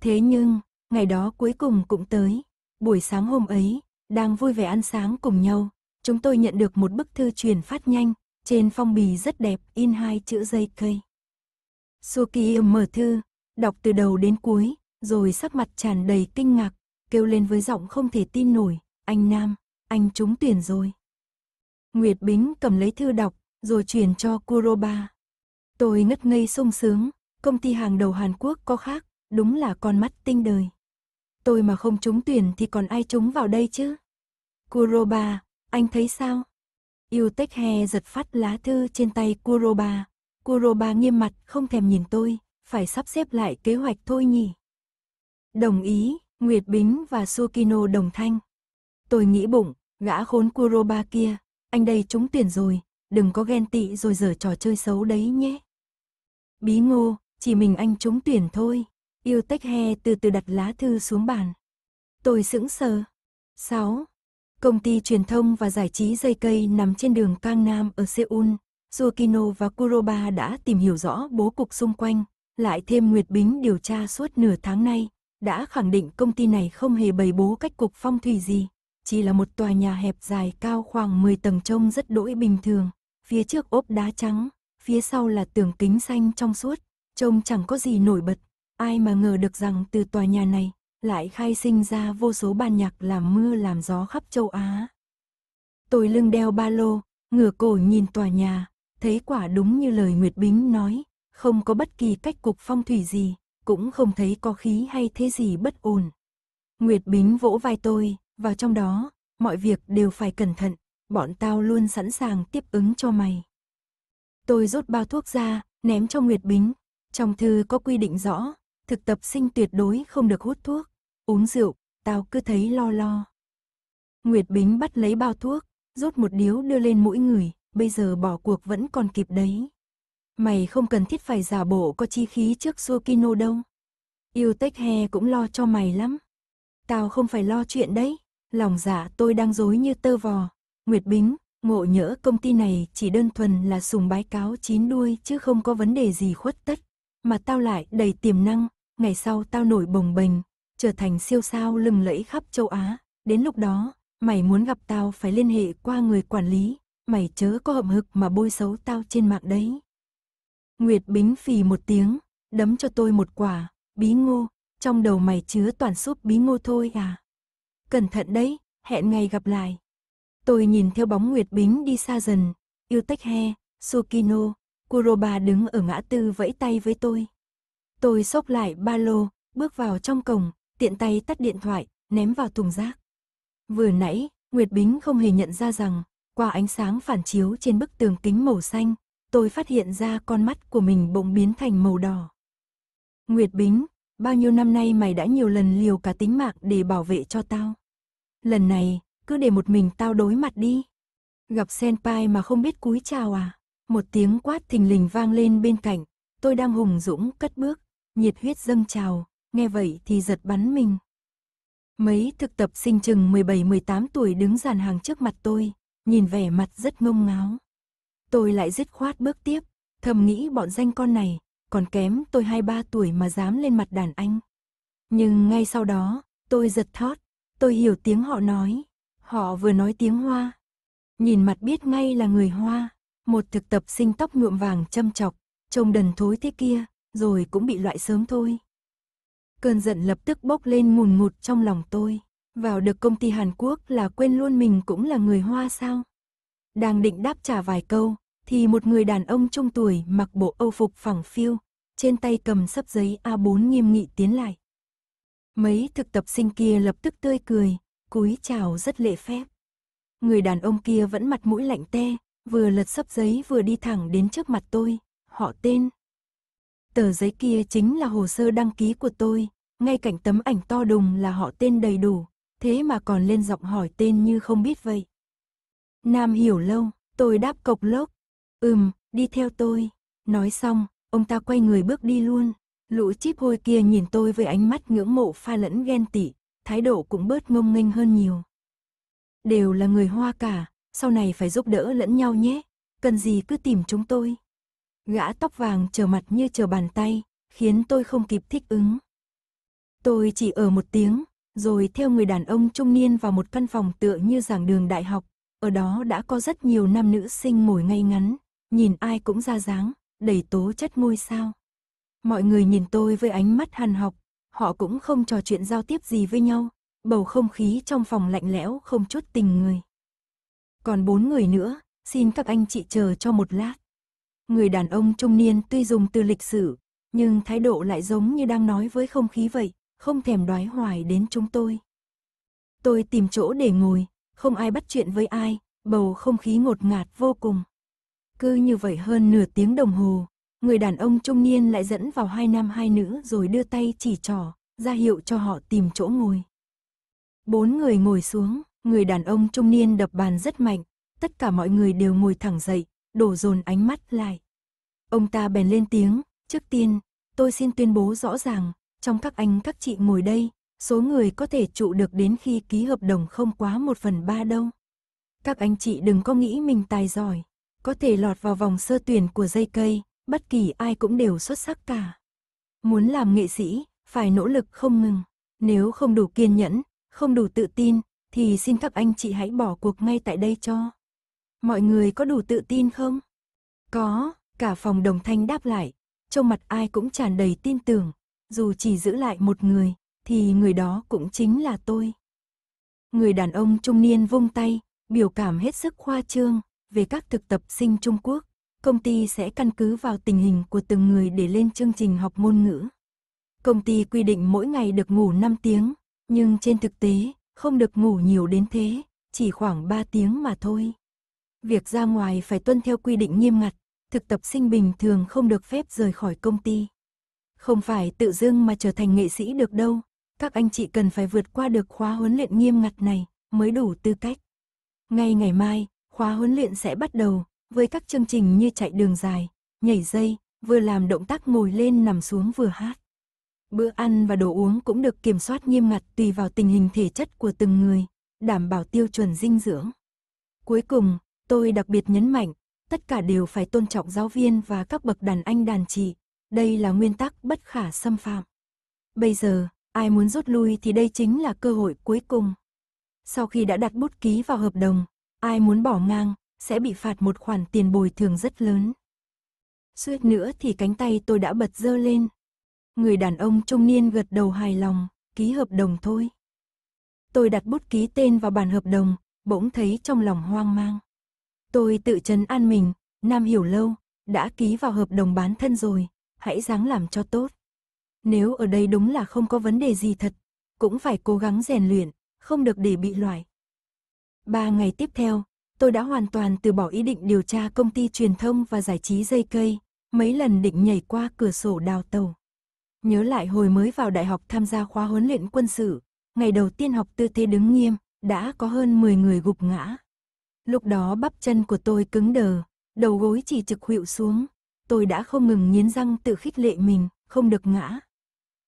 Thế nhưng, ngày đó cuối cùng cũng tới, buổi sáng hôm ấy, đang vui vẻ ăn sáng cùng nhau, chúng tôi nhận được một bức thư truyền phát nhanh, trên phong bì rất đẹp in hai chữ dây cây. Suki mở thư, đọc từ đầu đến cuối, rồi sắc mặt tràn đầy kinh ngạc, kêu lên với giọng không thể tin nổi, anh Nam, anh trúng tuyển rồi. Nguyệt Bính cầm lấy thư đọc, rồi chuyển cho Kuroba. Tôi ngất ngây sung sướng, công ty hàng đầu Hàn Quốc có khác, đúng là con mắt tinh đời. Tôi mà không trúng tuyển thì còn ai trúng vào đây chứ? Kuroba, anh thấy sao? Yêu Tech He giật phát lá thư trên tay Kuroba. Kuroba nghiêm mặt, không thèm nhìn tôi, phải sắp xếp lại kế hoạch thôi nhỉ. Đồng ý, Nguyệt Bính và Sukino đồng thanh. Tôi nghĩ bụng, gã khốn Kuroba kia, anh đây trúng tuyển rồi, đừng có ghen tị rồi dở trò chơi xấu đấy nhé. Bí ngô, chỉ mình anh trúng tuyển thôi. Yêu tách he từ từ đặt lá thư xuống bàn. Tôi sững sờ. 6. Công ty truyền thông và giải trí dây cây nằm trên đường Cang Nam ở Seoul, Sukino và Kuroba đã tìm hiểu rõ bố cục xung quanh, lại thêm Nguyệt Bính điều tra suốt nửa tháng nay, đã khẳng định công ty này không hề bày bố cách cục phong thủy gì, chỉ là một tòa nhà hẹp dài cao khoảng 10 tầng trông rất đỗi bình thường, phía trước ốp đá trắng, phía sau là tường kính xanh trong suốt, trông chẳng có gì nổi bật, ai mà ngờ được rằng từ tòa nhà này lại khai sinh ra vô số bàn nhạc làm mưa làm gió khắp châu Á. Tôi lưng đeo ba lô, ngửa cổ nhìn tòa nhà, thấy quả đúng như lời Nguyệt Bính nói, không có bất kỳ cách cục phong thủy gì, cũng không thấy có khí hay thế gì bất ổn. Nguyệt Bính vỗ vai tôi, vào trong đó, mọi việc đều phải cẩn thận, bọn tao luôn sẵn sàng tiếp ứng cho mày. Tôi rút bao thuốc ra, ném cho Nguyệt Bính. Trong thư có quy định rõ, thực tập sinh tuyệt đối không được hút thuốc, uống rượu, tao cứ thấy lo lo. Nguyệt Bính bắt lấy bao thuốc, rút một điếu đưa lên mũi người, bây giờ bỏ cuộc vẫn còn kịp đấy. Mày không cần thiết phải giả bộ có chi khí trước Sukino đâu. Yêu Tech Hè cũng lo cho mày lắm. Tao không phải lo chuyện đấy. Lòng dạ tôi đang dối như tơ vò. Nguyệt Bính, ngộ nhỡ công ty này chỉ đơn thuần là sùng bái cáo chín đuôi chứ không có vấn đề gì khuất tất. Mà tao lại đầy tiềm năng, ngày sau tao nổi bồng bềnh, trở thành siêu sao lừng lẫy khắp châu Á. Đến lúc đó, mày muốn gặp tao phải liên hệ qua người quản lý, mày chớ có hậm hực mà bôi xấu tao trên mạng đấy. Nguyệt Bính phì một tiếng, đấm cho tôi một quả, bí ngô, trong đầu mày chứa toàn súp bí ngô thôi à cẩn thận đấy, hẹn ngày gặp lại. Tôi nhìn theo bóng Nguyệt Bính đi xa dần, Yuteche, Sukino, Kuroba đứng ở ngã tư vẫy tay với tôi. Tôi xốc lại ba lô, bước vào trong cổng, tiện tay tắt điện thoại, ném vào thùng rác. Vừa nãy, Nguyệt Bính không hề nhận ra rằng, qua ánh sáng phản chiếu trên bức tường kính màu xanh, tôi phát hiện ra con mắt của mình bỗng biến thành màu đỏ. Nguyệt Bính, bao nhiêu năm nay mày đã nhiều lần liều cả tính mạng để bảo vệ cho tao. Lần này, cứ để một mình tao đối mặt đi. Gặp senpai mà không biết cúi chào à? Một tiếng quát thình lình vang lên bên cạnh, tôi đang hùng dũng cất bước, nhiệt huyết dâng trào, nghe vậy thì giật bắn mình. Mấy thực tập sinh chừng 17-18 tuổi đứng dàn hàng trước mặt tôi, nhìn vẻ mặt rất ngông ngáo. Tôi lại dứt khoát bước tiếp, thầm nghĩ bọn danh con này, còn kém tôi hai ba tuổi mà dám lên mặt đàn anh. Nhưng ngay sau đó, tôi giật thót, tôi hiểu tiếng họ nói, họ vừa nói tiếng Hoa. Nhìn mặt biết ngay là người Hoa, một thực tập sinh tóc nhuộm vàng châm chọc, trông đần thối thế kia, rồi cũng bị loại sớm thôi. Cơn giận lập tức bốc lên mùn ngụt trong lòng tôi, vào được công ty Hàn Quốc là quên luôn mình cũng là người Hoa sao. Đang định đáp trả vài câu, thì một người đàn ông trung tuổi mặc bộ âu phục phẳng phiu, trên tay cầm sấp giấy A4 nghiêm nghị tiến lại. Mấy thực tập sinh kia lập tức tươi cười, cúi chào rất lễ phép. Người đàn ông kia vẫn mặt mũi lạnh te, vừa lật sấp giấy vừa đi thẳng đến trước mặt tôi, họ tên. Tờ giấy kia chính là hồ sơ đăng ký của tôi, ngay cạnh tấm ảnh to đùng là họ tên đầy đủ, thế mà còn lên giọng hỏi tên như không biết vậy. Nam hiểu lâu, tôi đáp cộc lốc, Ừm, đi theo tôi. Nói xong, ông ta quay người bước đi luôn. Lũ chip hôi kia nhìn tôi với ánh mắt ngưỡng mộ pha lẫn ghen tị, thái độ cũng bớt ngông nghênh hơn nhiều. Đều là người Hoa cả, sau này phải giúp đỡ lẫn nhau nhé, cần gì cứ tìm chúng tôi. Gã tóc vàng chờ mặt như chờ bàn tay, khiến tôi không kịp thích ứng. Tôi chỉ ở một tiếng, rồi theo người đàn ông trung niên vào một căn phòng tựa như giảng đường đại học, ở đó đã có rất nhiều nam nữ sinh ngồi ngay ngắn, nhìn ai cũng ra dáng, đầy tố chất ngôi sao. Mọi người nhìn tôi với ánh mắt hằn học, họ cũng không trò chuyện giao tiếp gì với nhau, bầu không khí trong phòng lạnh lẽo không chút tình người. Còn bốn người nữa, xin các anh chị chờ cho một lát. Người đàn ông trung niên tuy dùng từ lịch sử, nhưng thái độ lại giống như đang nói với không khí vậy, không thèm đoái hoài đến chúng tôi. Tôi tìm chỗ để ngồi, không ai bắt chuyện với ai, bầu không khí ngột ngạt vô cùng. Cứ như vậy hơn nửa tiếng đồng hồ, người đàn ông trung niên lại dẫn vào hai nam hai nữ rồi đưa tay chỉ trỏ, ra hiệu cho họ tìm chỗ ngồi. Bốn người ngồi xuống, người đàn ông trung niên đập bàn rất mạnh, tất cả mọi người đều ngồi thẳng dậy, đổ dồn ánh mắt lại. Ông ta bèn lên tiếng, trước tiên, tôi xin tuyên bố rõ ràng, trong các anh các chị ngồi đây, số người có thể trụ được đến khi ký hợp đồng không quá một phần ba đâu. Các anh chị đừng có nghĩ mình tài giỏi, có thể lọt vào vòng sơ tuyển của dây cây, bất kỳ ai cũng đều xuất sắc cả. Muốn làm nghệ sĩ, phải nỗ lực không ngừng. Nếu không đủ kiên nhẫn, không đủ tự tin, thì xin các anh chị hãy bỏ cuộc ngay tại đây cho. Mọi người có đủ tự tin không? Có, cả phòng đồng thanh đáp lại, trong mặt ai cũng tràn đầy tin tưởng, dù chỉ giữ lại một người, thì người đó cũng chính là tôi. Người đàn ông trung niên vung tay, biểu cảm hết sức khoa trương, về các thực tập sinh Trung Quốc, công ty sẽ căn cứ vào tình hình của từng người để lên chương trình học môn ngữ. Công ty quy định mỗi ngày được ngủ 5 tiếng, nhưng trên thực tế, không được ngủ nhiều đến thế, chỉ khoảng 3 tiếng mà thôi. Việc ra ngoài phải tuân theo quy định nghiêm ngặt, thực tập sinh bình thường không được phép rời khỏi công ty. Không phải tự dưng mà trở thành nghệ sĩ được đâu, các anh chị cần phải vượt qua được khóa huấn luyện nghiêm ngặt này mới đủ tư cách. Ngay ngày mai, Khóa huấn luyện sẽ bắt đầu với các chương trình như chạy đường dài, nhảy dây, vừa làm động tác ngồi lên nằm xuống vừa hát. Bữa ăn và đồ uống cũng được kiểm soát nghiêm ngặt tùy vào tình hình thể chất của từng người, đảm bảo tiêu chuẩn dinh dưỡng. Cuối cùng, tôi đặc biệt nhấn mạnh, tất cả đều phải tôn trọng giáo viên và các bậc đàn anh đàn chị, đây là nguyên tắc bất khả xâm phạm. Bây giờ, ai muốn rút lui thì đây chính là cơ hội cuối cùng. Sau khi đã đặt bút ký vào hợp đồng, Ai muốn bỏ ngang, sẽ bị phạt một khoản tiền bồi thường rất lớn. Suýt nữa thì cánh tay tôi đã bật dơ lên. Người đàn ông trung niên gật đầu hài lòng, ký hợp đồng thôi. Tôi đặt bút ký tên vào bản hợp đồng, bỗng thấy trong lòng hoang mang. Tôi tự chấn an mình, Nam hiểu lâu, đã ký vào hợp đồng bán thân rồi, hãy ráng làm cho tốt. Nếu ở đây đúng là không có vấn đề gì thật, cũng phải cố gắng rèn luyện, không được để bị loại, Ba ngày tiếp theo, tôi đã hoàn toàn từ bỏ ý định điều tra công ty truyền thông và giải trí dây cây, mấy lần định nhảy qua cửa sổ đào tàu. Nhớ lại hồi mới vào đại học tham gia khóa huấn luyện quân sự, ngày đầu tiên học tư thế đứng nghiêm, đã có hơn 10 người gục ngã. Lúc đó bắp chân của tôi cứng đờ, đầu gối chỉ trực hiệu xuống. Tôi đã không ngừng nghiến răng tự khích lệ mình, không được ngã.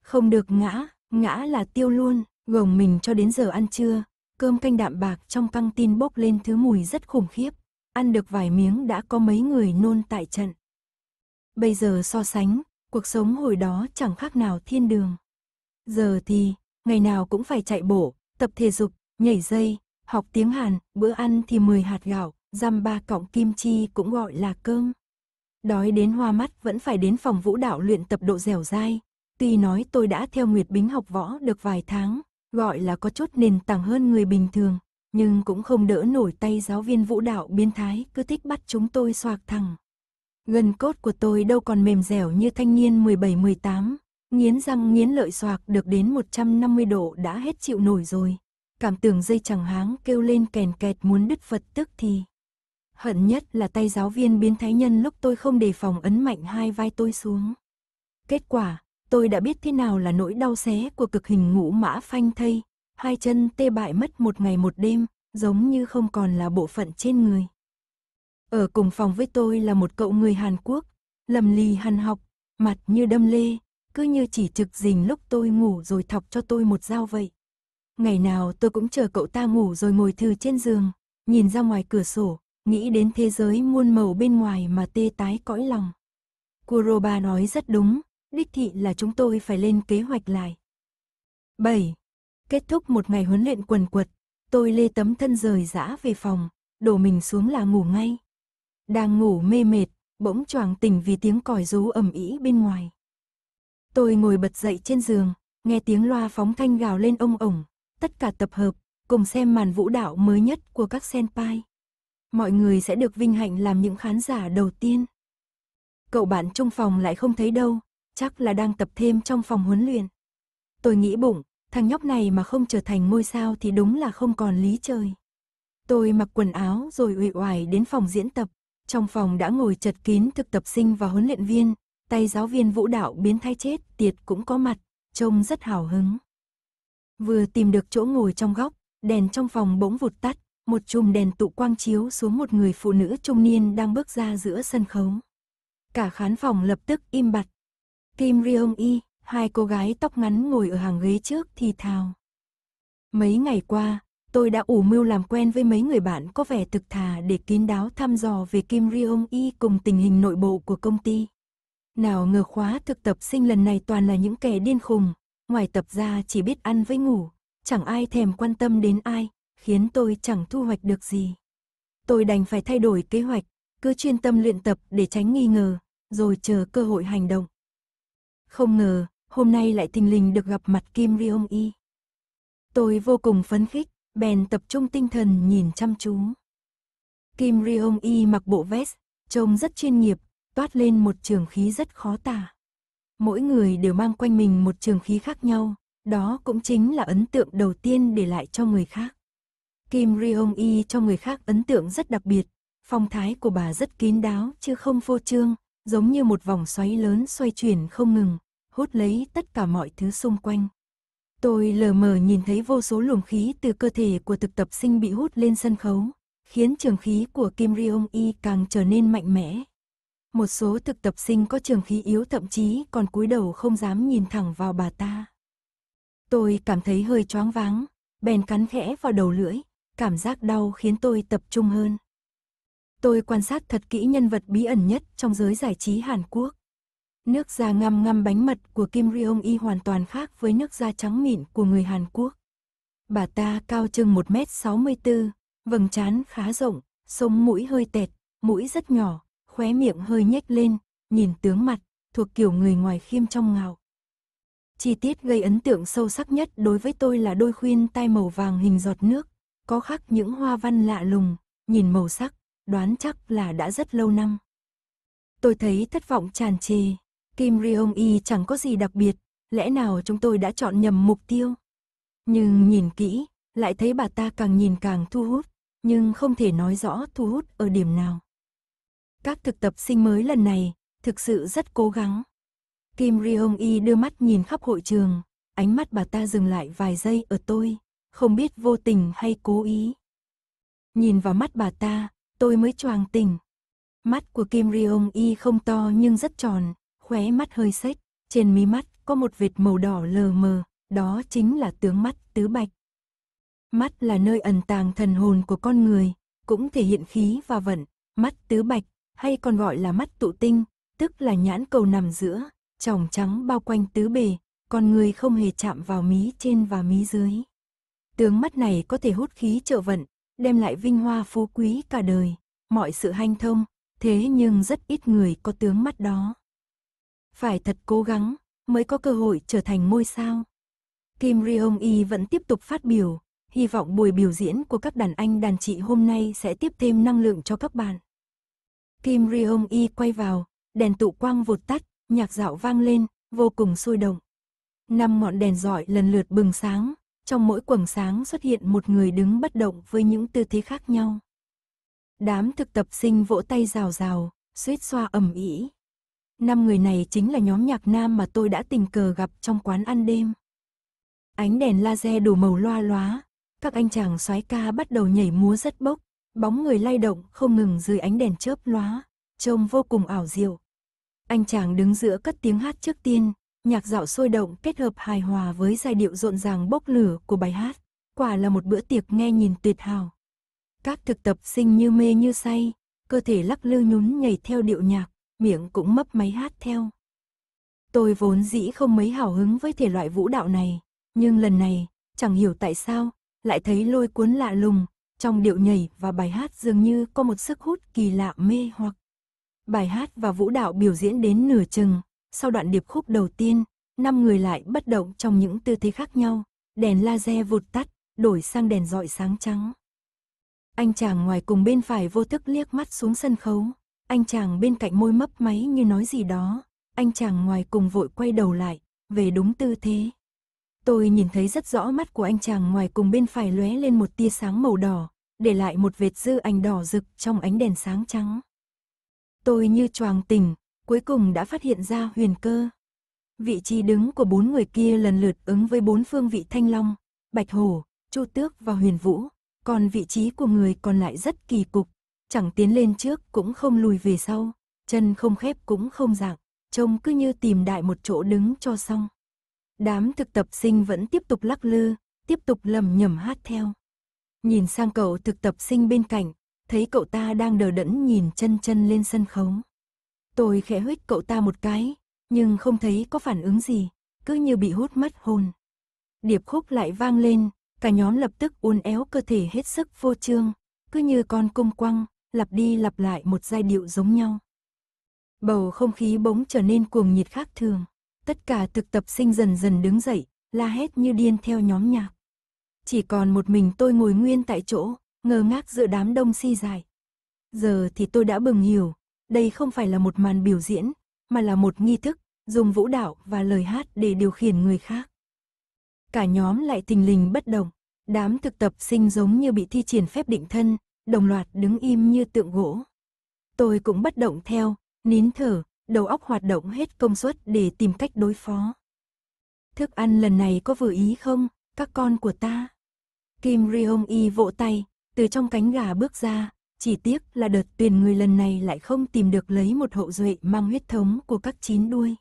Không được ngã, ngã là tiêu luôn, gồng mình cho đến giờ ăn trưa, cơm canh đạm bạc trong căng tin bốc lên thứ mùi rất khủng khiếp, ăn được vài miếng đã có mấy người nôn tại trận. Bây giờ so sánh, cuộc sống hồi đó chẳng khác nào thiên đường. Giờ thì, ngày nào cũng phải chạy bộ, tập thể dục, nhảy dây, học tiếng Hàn, bữa ăn thì 10 hạt gạo, răm ba cọng kim chi cũng gọi là cơm. Đói đến hoa mắt vẫn phải đến phòng vũ đạo luyện tập độ dẻo dai. Tuy nói tôi đã theo Nguyệt Bính học võ được vài tháng, gọi là có chút nền tảng hơn người bình thường, nhưng cũng không đỡ nổi tay giáo viên vũ đạo biến thái cứ thích bắt chúng tôi xoạc thẳng. Gần cốt của tôi đâu còn mềm dẻo như thanh niên 17-18, nghiến răng nghiến lợi xoạc được đến 150 độ đã hết chịu nổi rồi. Cảm tưởng dây chẳng háng kêu lên kèn kẹt muốn đứt Phật tức thì. Hận nhất là tay giáo viên biến thái nhân lúc tôi không đề phòng ấn mạnh hai vai tôi xuống. Kết quả, tôi đã biết thế nào là nỗi đau xé của cực hình ngũ mã phanh thây, hai chân tê bại mất một ngày một đêm, giống như không còn là bộ phận trên người. Ở cùng phòng với tôi là một cậu người Hàn Quốc, lầm lì hằn học, mặt như đâm lê, cứ như chỉ trực dình lúc tôi ngủ rồi thọc cho tôi một dao vậy. Ngày nào tôi cũng chờ cậu ta ngủ rồi ngồi thư trên giường, nhìn ra ngoài cửa sổ, nghĩ đến thế giới muôn màu bên ngoài mà tê tái cõi lòng. Kuroba nói rất đúng, đích thị là chúng tôi phải lên kế hoạch lại. 7. Kết thúc một ngày huấn luyện quần quật, tôi lê tấm thân rời dã về phòng, đổ mình xuống là ngủ ngay. Đang ngủ mê mệt, bỗng choàng tỉnh vì tiếng còi rú ầm ĩ bên ngoài. Tôi ngồi bật dậy trên giường, nghe tiếng loa phóng thanh gào lên ông ổng, tất cả tập hợp, cùng xem màn vũ đạo mới nhất của các senpai. Mọi người sẽ được vinh hạnh làm những khán giả đầu tiên. Cậu bạn trong phòng lại không thấy đâu, chắc là đang tập thêm trong phòng huấn luyện. Tôi nghĩ bụng, thằng nhóc này mà không trở thành ngôi sao thì đúng là không còn lý chơi. Tôi mặc quần áo rồi uể oải đến phòng diễn tập, trong phòng đã ngồi chật kín thực tập sinh và huấn luyện viên, tay giáo viên vũ đạo biến thái chết tiệt cũng có mặt, trông rất hào hứng. Vừa tìm được chỗ ngồi trong góc, đèn trong phòng bỗng vụt tắt, một chùm đèn tụ quang chiếu xuống một người phụ nữ trung niên đang bước ra giữa sân khấu. Cả khán phòng lập tức im bặt, Kim Ryong Y, hai cô gái tóc ngắn ngồi ở hàng ghế trước thì thào. Mấy ngày qua, tôi đã ủ mưu làm quen với mấy người bạn có vẻ thực thà để kín đáo thăm dò về Kim Ryong Y cùng tình hình nội bộ của công ty. Nào ngờ khóa thực tập sinh lần này toàn là những kẻ điên khùng, ngoài tập ra chỉ biết ăn với ngủ, chẳng ai thèm quan tâm đến ai, khiến tôi chẳng thu hoạch được gì. Tôi đành phải thay đổi kế hoạch, cứ chuyên tâm luyện tập để tránh nghi ngờ, rồi chờ cơ hội hành động. Không ngờ, hôm nay lại tình lình được gặp mặt Kim Ryong Y. Tôi vô cùng phấn khích, bèn tập trung tinh thần nhìn chăm chú. Kim Ryong Y mặc bộ vest, trông rất chuyên nghiệp, toát lên một trường khí rất khó tả. Mỗi người đều mang quanh mình một trường khí khác nhau, đó cũng chính là ấn tượng đầu tiên để lại cho người khác. Kim Ryong Y cho người khác ấn tượng rất đặc biệt, phong thái của bà rất kín đáo chứ không vô trương, giống như một vòng xoáy lớn xoay chuyển không ngừng, hút lấy tất cả mọi thứ xung quanh. Tôi lờ mờ nhìn thấy vô số luồng khí từ cơ thể của thực tập sinh bị hút lên sân khấu, khiến trường khí của Kim Ryong Y càng trở nên mạnh mẽ. Một số thực tập sinh có trường khí yếu thậm chí còn cúi đầu không dám nhìn thẳng vào bà ta. Tôi cảm thấy hơi choáng váng, bèn cắn khẽ vào đầu lưỡi, cảm giác đau khiến tôi tập trung hơn tôi quan sát thật kỹ nhân vật bí ẩn nhất trong giới giải trí Hàn Quốc. Nước da ngăm ngăm bánh mật của Kim Ryong Y hoàn toàn khác với nước da trắng mịn của người Hàn Quốc. Bà ta cao chừng 1m64, vầng trán khá rộng, sống mũi hơi tẹt, mũi rất nhỏ, khóe miệng hơi nhếch lên, nhìn tướng mặt, thuộc kiểu người ngoài khiêm trong ngào. Chi tiết gây ấn tượng sâu sắc nhất đối với tôi là đôi khuyên tai màu vàng hình giọt nước, có khắc những hoa văn lạ lùng, nhìn màu sắc, đoán chắc là đã rất lâu năm. Tôi thấy thất vọng tràn trề. Kim Ryong Y chẳng có gì đặc biệt, lẽ nào chúng tôi đã chọn nhầm mục tiêu? Nhưng nhìn kỹ, lại thấy bà ta càng nhìn càng thu hút, nhưng không thể nói rõ thu hút ở điểm nào. Các thực tập sinh mới lần này thực sự rất cố gắng. Kim Ryong Y đưa mắt nhìn khắp hội trường, ánh mắt bà ta dừng lại vài giây ở tôi, không biết vô tình hay cố ý. Nhìn vào mắt bà ta, tôi mới choàng tỉnh. Mắt của Kim Ryong Y không to nhưng rất tròn, khóe mắt hơi xếch trên mí mắt có một vệt màu đỏ lờ mờ, đó chính là tướng mắt tứ bạch. Mắt là nơi ẩn tàng thần hồn của con người, cũng thể hiện khí và vận, mắt tứ bạch, hay còn gọi là mắt tụ tinh, tức là nhãn cầu nằm giữa, tròng trắng bao quanh tứ bề, con người không hề chạm vào mí trên và mí dưới. Tướng mắt này có thể hút khí trợ vận, đem lại vinh hoa phú quý cả đời, mọi sự hanh thông, thế nhưng rất ít người có tướng mắt đó. Phải thật cố gắng mới có cơ hội trở thành ngôi sao. Kim Ryong Yi vẫn tiếp tục phát biểu, hy vọng buổi biểu diễn của các đàn anh đàn chị hôm nay sẽ tiếp thêm năng lượng cho các bạn. Kim Ryong Yi quay vào, đèn tụ quang vụt tắt, nhạc dạo vang lên, vô cùng sôi động. Năm ngọn đèn rọi lần lượt bừng sáng, trong mỗi quầng sáng xuất hiện một người đứng bất động với những tư thế khác nhau. Đám thực tập sinh vỗ tay rào rào, suýt xoa ẩm ý. Năm người này chính là nhóm nhạc nam mà tôi đã tình cờ gặp trong quán ăn đêm. Ánh đèn laser đủ màu loa loá, các anh chàng soái ca bắt đầu nhảy múa rất bốc, bóng người lay động không ngừng dưới ánh đèn chớp lóa, trông vô cùng ảo diệu. Anh chàng đứng giữa cất tiếng hát trước tiên, Nhạc dạo sôi động kết hợp hài hòa với giai điệu rộn ràng bốc lửa của bài hát, quả là một bữa tiệc nghe nhìn tuyệt hảo. Các thực tập sinh như mê như say, cơ thể lắc lư nhún nhảy theo điệu nhạc, miệng cũng mấp máy hát theo. Tôi vốn dĩ không mấy hào hứng với thể loại vũ đạo này, nhưng lần này, chẳng hiểu tại sao, lại thấy lôi cuốn lạ lùng, trong điệu nhảy và bài hát dường như có một sức hút kỳ lạ mê hoặc. Bài hát và vũ đạo biểu diễn đến nửa chừng, sau đoạn điệp khúc đầu tiên, năm người lại bất động trong những tư thế khác nhau, đèn laser vụt tắt, đổi sang đèn dọi sáng trắng. Anh chàng ngoài cùng bên phải vô thức liếc mắt xuống sân khấu, anh chàng bên cạnh môi mấp máy như nói gì đó, anh chàng ngoài cùng vội quay đầu lại, về đúng tư thế. Tôi nhìn thấy rất rõ mắt của anh chàng ngoài cùng bên phải lóe lên một tia sáng màu đỏ, để lại một vệt dư ảnh đỏ rực trong ánh đèn sáng trắng. Tôi như choàng tỉnh, cuối cùng đã phát hiện ra huyền cơ. Vị trí đứng của bốn người kia lần lượt ứng với bốn phương vị Thanh Long, Bạch Hổ, Chu Tước và Huyền Vũ, còn vị trí của người còn lại rất kỳ cục, chẳng tiến lên trước cũng không lùi về sau, chân không khép cũng không dạng, trông cứ như tìm đại một chỗ đứng cho xong. Đám thực tập sinh vẫn tiếp tục lắc lư, tiếp tục lầm nhầm hát theo. Nhìn sang cậu thực tập sinh bên cạnh, thấy cậu ta đang đờ đẫn nhìn chân chân lên sân khấu. Tôi khẽ huyết cậu ta một cái, nhưng không thấy có phản ứng gì, cứ như bị hút mất hồn. Điệp khúc lại vang lên, cả nhóm lập tức uốn éo cơ thể hết sức vô trương, cứ như con cung quăng, lặp đi lặp lại một giai điệu giống nhau. Bầu không khí bỗng trở nên cuồng nhiệt khác thường, tất cả thực tập sinh dần dần đứng dậy, la hét như điên theo nhóm nhạc. Chỉ còn một mình tôi ngồi nguyên tại chỗ, ngơ ngác giữa đám đông si dài. Giờ thì tôi đã bừng hiểu, đây không phải là một màn biểu diễn, mà là một nghi thức, dùng vũ đạo và lời hát để điều khiển người khác. Cả nhóm lại tình lình bất động, đám thực tập sinh giống như bị thi triển phép định thân, đồng loạt đứng im như tượng gỗ. Tôi cũng bất động theo, nín thở, đầu óc hoạt động hết công suất để tìm cách đối phó. Thức ăn lần này có vừa ý không, các con của ta? Kim Ryong Y vỗ tay, từ trong cánh gà bước ra, chỉ tiếc là đợt tuyển người lần này lại không tìm được lấy một hậu duệ mang huyết thống của các chín đuôi.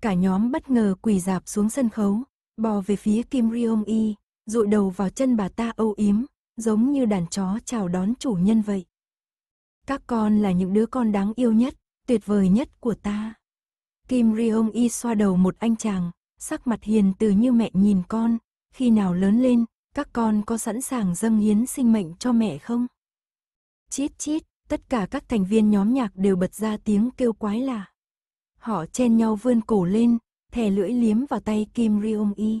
Cả nhóm bất ngờ quỳ dạp xuống sân khấu, bò về phía Kim Ryong Y, dội đầu vào chân bà ta âu yếm, giống như đàn chó chào đón chủ nhân vậy. Các con là những đứa con đáng yêu nhất, tuyệt vời nhất của ta. Kim Ryong Y xoa đầu một anh chàng, sắc mặt hiền từ như mẹ nhìn con, khi nào lớn lên, các con có sẵn sàng dâng hiến sinh mệnh cho mẹ không? Chít chít, tất cả các thành viên nhóm nhạc đều bật ra tiếng kêu quái lạ. Họ chen nhau vươn cổ lên, thè lưỡi liếm vào tay Kim Ryong Y.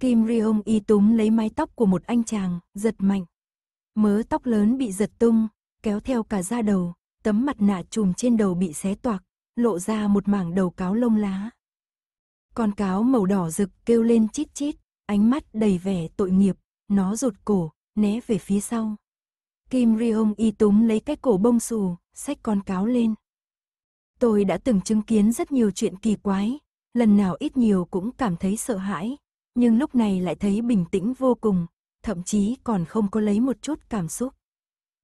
Kim Ryong Y túm lấy mái tóc của một anh chàng, giật mạnh. Mớ tóc lớn bị giật tung, kéo theo cả da đầu, tấm mặt nạ trùm trên đầu bị xé toạc, lộ ra một mảng đầu cáo lông lá. Con cáo màu đỏ rực kêu lên chít chít, ánh mắt đầy vẻ tội nghiệp, nó rụt cổ, né về phía sau. Kim Ryong y túm lấy cái cổ bông xù, xách con cáo lên. Tôi đã từng chứng kiến rất nhiều chuyện kỳ quái, lần nào ít nhiều cũng cảm thấy sợ hãi, nhưng lúc này lại thấy bình tĩnh vô cùng, thậm chí còn không có lấy một chút cảm xúc.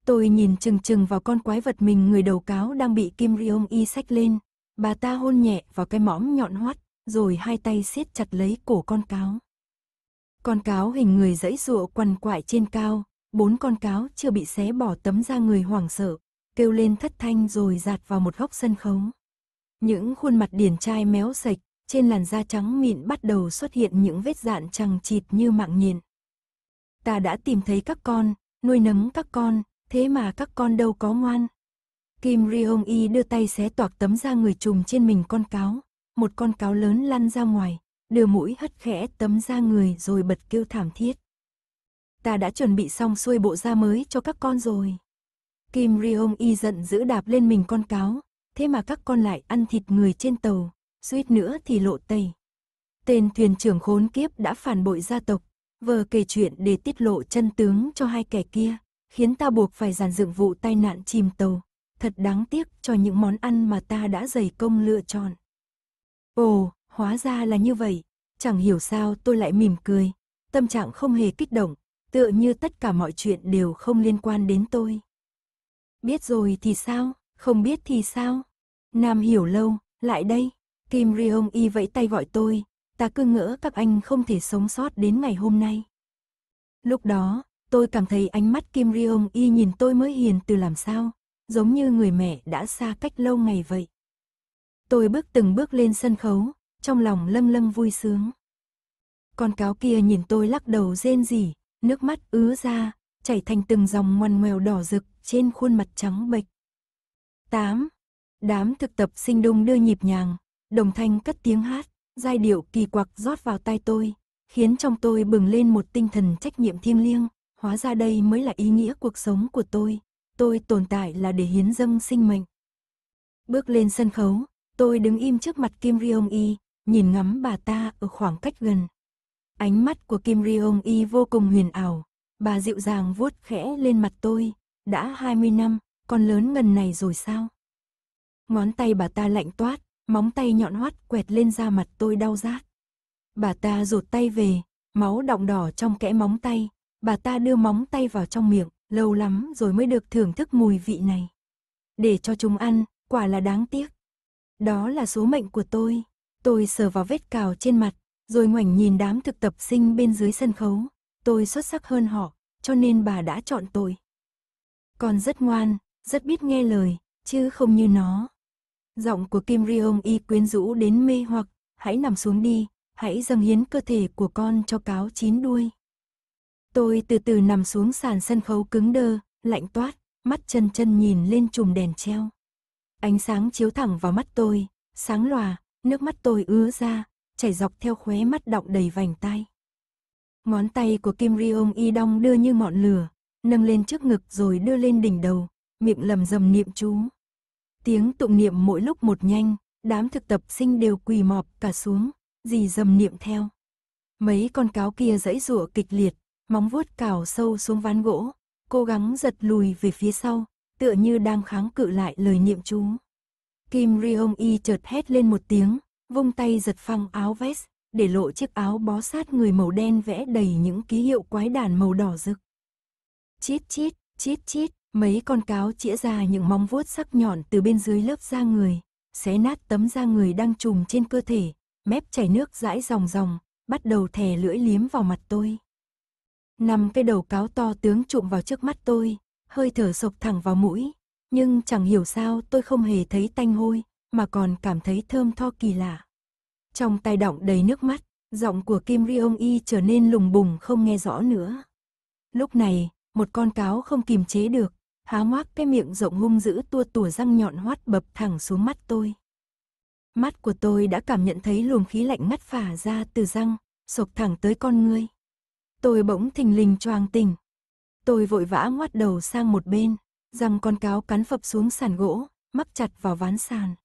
Tôi nhìn chừng chừng vào con quái vật mình người đầu cáo đang bị Kim Ryong y xách lên, bà ta hôn nhẹ vào cái mõm nhọn hoắt, rồi hai tay siết chặt lấy cổ con cáo. Con cáo hình người dãy rụa quằn quại trên cao, bốn con cáo chưa bị xé bỏ tấm da người hoảng sợ, kêu lên thất thanh rồi giạt vào một góc sân khấu. Những khuôn mặt điển trai méo sạch, trên làn da trắng mịn bắt đầu xuất hiện những vết dạn chằng chịt như mạng nhện. Ta đã tìm thấy các con, nuôi nấng các con, thế mà các con đâu có ngoan. Kim Ri Hong Y đưa tay xé toạc tấm da người trùm trên mình con cáo, một con cáo lớn lăn ra ngoài, đưa mũi hất khẽ tấm da người rồi bật kêu thảm thiết ta đã chuẩn bị xong xuôi bộ da mới cho các con rồi. Kim Ryong y giận giữ đạp lên mình con cáo, thế mà các con lại ăn thịt người trên tàu, suýt nữa thì lộ tẩy. Tên thuyền trưởng khốn kiếp đã phản bội gia tộc, vờ kể chuyện để tiết lộ chân tướng cho hai kẻ kia, khiến ta buộc phải giàn dựng vụ tai nạn chìm tàu. Thật đáng tiếc cho những món ăn mà ta đã dày công lựa chọn. Ồ, hóa ra là như vậy, chẳng hiểu sao tôi lại mỉm cười, tâm trạng không hề kích động, tựa như tất cả mọi chuyện đều không liên quan đến tôi. Biết rồi thì sao, không biết thì sao? Nam hiểu lâu, lại đây, Kim Ryong Y vẫy tay gọi tôi, ta cứ ngỡ các anh không thể sống sót đến ngày hôm nay. Lúc đó, tôi cảm thấy ánh mắt Kim Ryong Y nhìn tôi mới hiền từ làm sao, giống như người mẹ đã xa cách lâu ngày vậy. Tôi bước từng bước lên sân khấu, trong lòng lâm lâm vui sướng. Con cáo kia nhìn tôi lắc đầu rên rỉ, nước mắt ứa ra, chảy thành từng dòng ngoằn ngoèo đỏ rực trên khuôn mặt trắng bệch. 8. Đám thực tập sinh đông đưa nhịp nhàng, đồng thanh cất tiếng hát, giai điệu kỳ quặc rót vào tai tôi, khiến trong tôi bừng lên một tinh thần trách nhiệm thiêng liêng, hóa ra đây mới là ý nghĩa cuộc sống của tôi, tôi tồn tại là để hiến dâng sinh mệnh. Bước lên sân khấu, tôi đứng im trước mặt Kim Ryong Yi, nhìn ngắm bà ta ở khoảng cách gần, Ánh mắt của Kim Ryong Y vô cùng huyền ảo. Bà dịu dàng vuốt khẽ lên mặt tôi. Đã 20 năm, con lớn ngần này rồi sao? Ngón tay bà ta lạnh toát, móng tay nhọn hoắt quẹt lên da mặt tôi đau rát. Bà ta rụt tay về, máu đọng đỏ trong kẽ móng tay. Bà ta đưa móng tay vào trong miệng, lâu lắm rồi mới được thưởng thức mùi vị này. Để cho chúng ăn, quả là đáng tiếc. Đó là số mệnh của tôi. Tôi sờ vào vết cào trên mặt, rồi ngoảnh nhìn đám thực tập sinh bên dưới sân khấu, tôi xuất sắc hơn họ, cho nên bà đã chọn tôi. con rất ngoan, rất biết nghe lời, chứ không như nó. Giọng của Kim Ryong Y quyến rũ đến mê hoặc, hãy nằm xuống đi, hãy dâng hiến cơ thể của con cho cáo chín đuôi. Tôi từ từ nằm xuống sàn sân khấu cứng đơ, lạnh toát, mắt chân chân nhìn lên chùm đèn treo. Ánh sáng chiếu thẳng vào mắt tôi, sáng lòa, nước mắt tôi ứa ra, chảy dọc theo khóe mắt đọng đầy vành tay, Ngón tay của Kim Ryong Y Dong đưa như mọn lửa, nâng lên trước ngực rồi đưa lên đỉnh đầu, miệng lầm rầm niệm chú. Tiếng tụng niệm mỗi lúc một nhanh, đám thực tập sinh đều quỳ mọp cả xuống, dì dầm niệm theo. Mấy con cáo kia dãy rụa kịch liệt, móng vuốt cào sâu xuống ván gỗ, cố gắng giật lùi về phía sau, tựa như đang kháng cự lại lời niệm chú. Kim Ryong Y chợt hét lên một tiếng, vung tay giật phăng áo vest, để lộ chiếc áo bó sát người màu đen vẽ đầy những ký hiệu quái đàn màu đỏ rực. Chít chít, chít chít, mấy con cáo chĩa ra những móng vuốt sắc nhọn từ bên dưới lớp da người, xé nát tấm da người đang trùm trên cơ thể, mép chảy nước dãi ròng ròng, bắt đầu thè lưỡi liếm vào mặt tôi. Năm cái đầu cáo to tướng trụm vào trước mắt tôi, hơi thở sộc thẳng vào mũi, nhưng chẳng hiểu sao tôi không hề thấy tanh hôi, mà còn cảm thấy thơm tho kỳ lạ. Trong tai động đầy nước mắt, giọng của Kim Ryong Y trở nên lùng bùng không nghe rõ nữa. Lúc này, một con cáo không kìm chế được, há ngoác cái miệng rộng hung dữ tua tủa răng nhọn hoắt bập thẳng xuống mắt tôi. Mắt của tôi đã cảm nhận thấy luồng khí lạnh ngắt phả ra từ răng, sộc thẳng tới con ngươi. Tôi bỗng thình lình choàng tỉnh. Tôi vội vã ngoắt đầu sang một bên, răng con cáo cắn phập xuống sàn gỗ, mắc chặt vào ván sàn.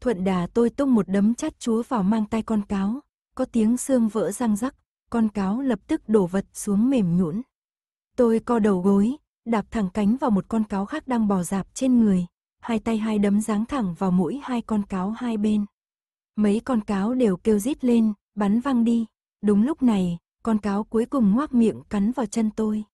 Thuận đà tôi tung một đấm chát chúa vào mang tay con cáo, có tiếng xương vỡ răng rắc, con cáo lập tức đổ vật xuống mềm nhũn. Tôi co đầu gối, đạp thẳng cánh vào một con cáo khác đang bò dạp trên người, hai tay hai đấm giáng thẳng vào mũi hai con cáo hai bên. Mấy con cáo đều kêu rít lên, bắn văng đi. Đúng lúc này, con cáo cuối cùng ngoác miệng cắn vào chân tôi.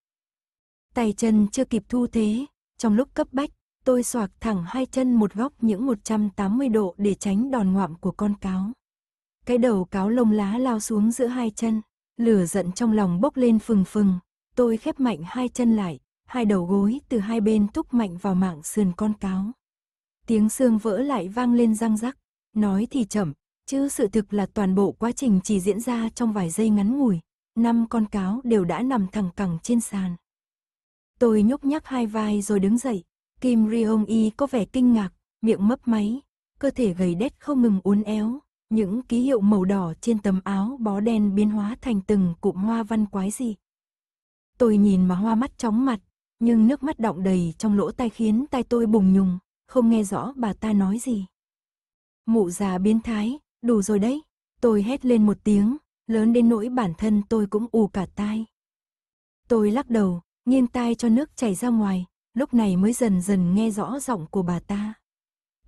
Tay chân chưa kịp thu thế, trong lúc cấp bách, Tôi xoạc thẳng hai chân một góc những 180 độ để tránh đòn ngoạm của con cáo. Cái đầu cáo lông lá lao xuống giữa hai chân, lửa giận trong lòng bốc lên phừng phừng, tôi khép mạnh hai chân lại, hai đầu gối từ hai bên thúc mạnh vào mạng sườn con cáo. Tiếng xương vỡ lại vang lên răng rắc, nói thì chậm, chứ sự thực là toàn bộ quá trình chỉ diễn ra trong vài giây ngắn ngủi, năm con cáo đều đã nằm thẳng cẳng trên sàn. Tôi nhúc nhắc hai vai rồi đứng dậy, Kim ryong Hong Y có vẻ kinh ngạc, miệng mấp máy, cơ thể gầy đét không ngừng uốn éo, những ký hiệu màu đỏ trên tấm áo bó đen biến hóa thành từng cụm hoa văn quái dị. Tôi nhìn mà hoa mắt chóng mặt, nhưng nước mắt đọng đầy trong lỗ tai khiến tai tôi bùng nhùng, không nghe rõ bà ta nói gì. Mụ già biến thái, đủ rồi đấy, tôi hét lên một tiếng, lớn đến nỗi bản thân tôi cũng ù cả tai. Tôi lắc đầu, nghiêng tai cho nước chảy ra ngoài, lúc này mới dần dần nghe rõ giọng của bà ta.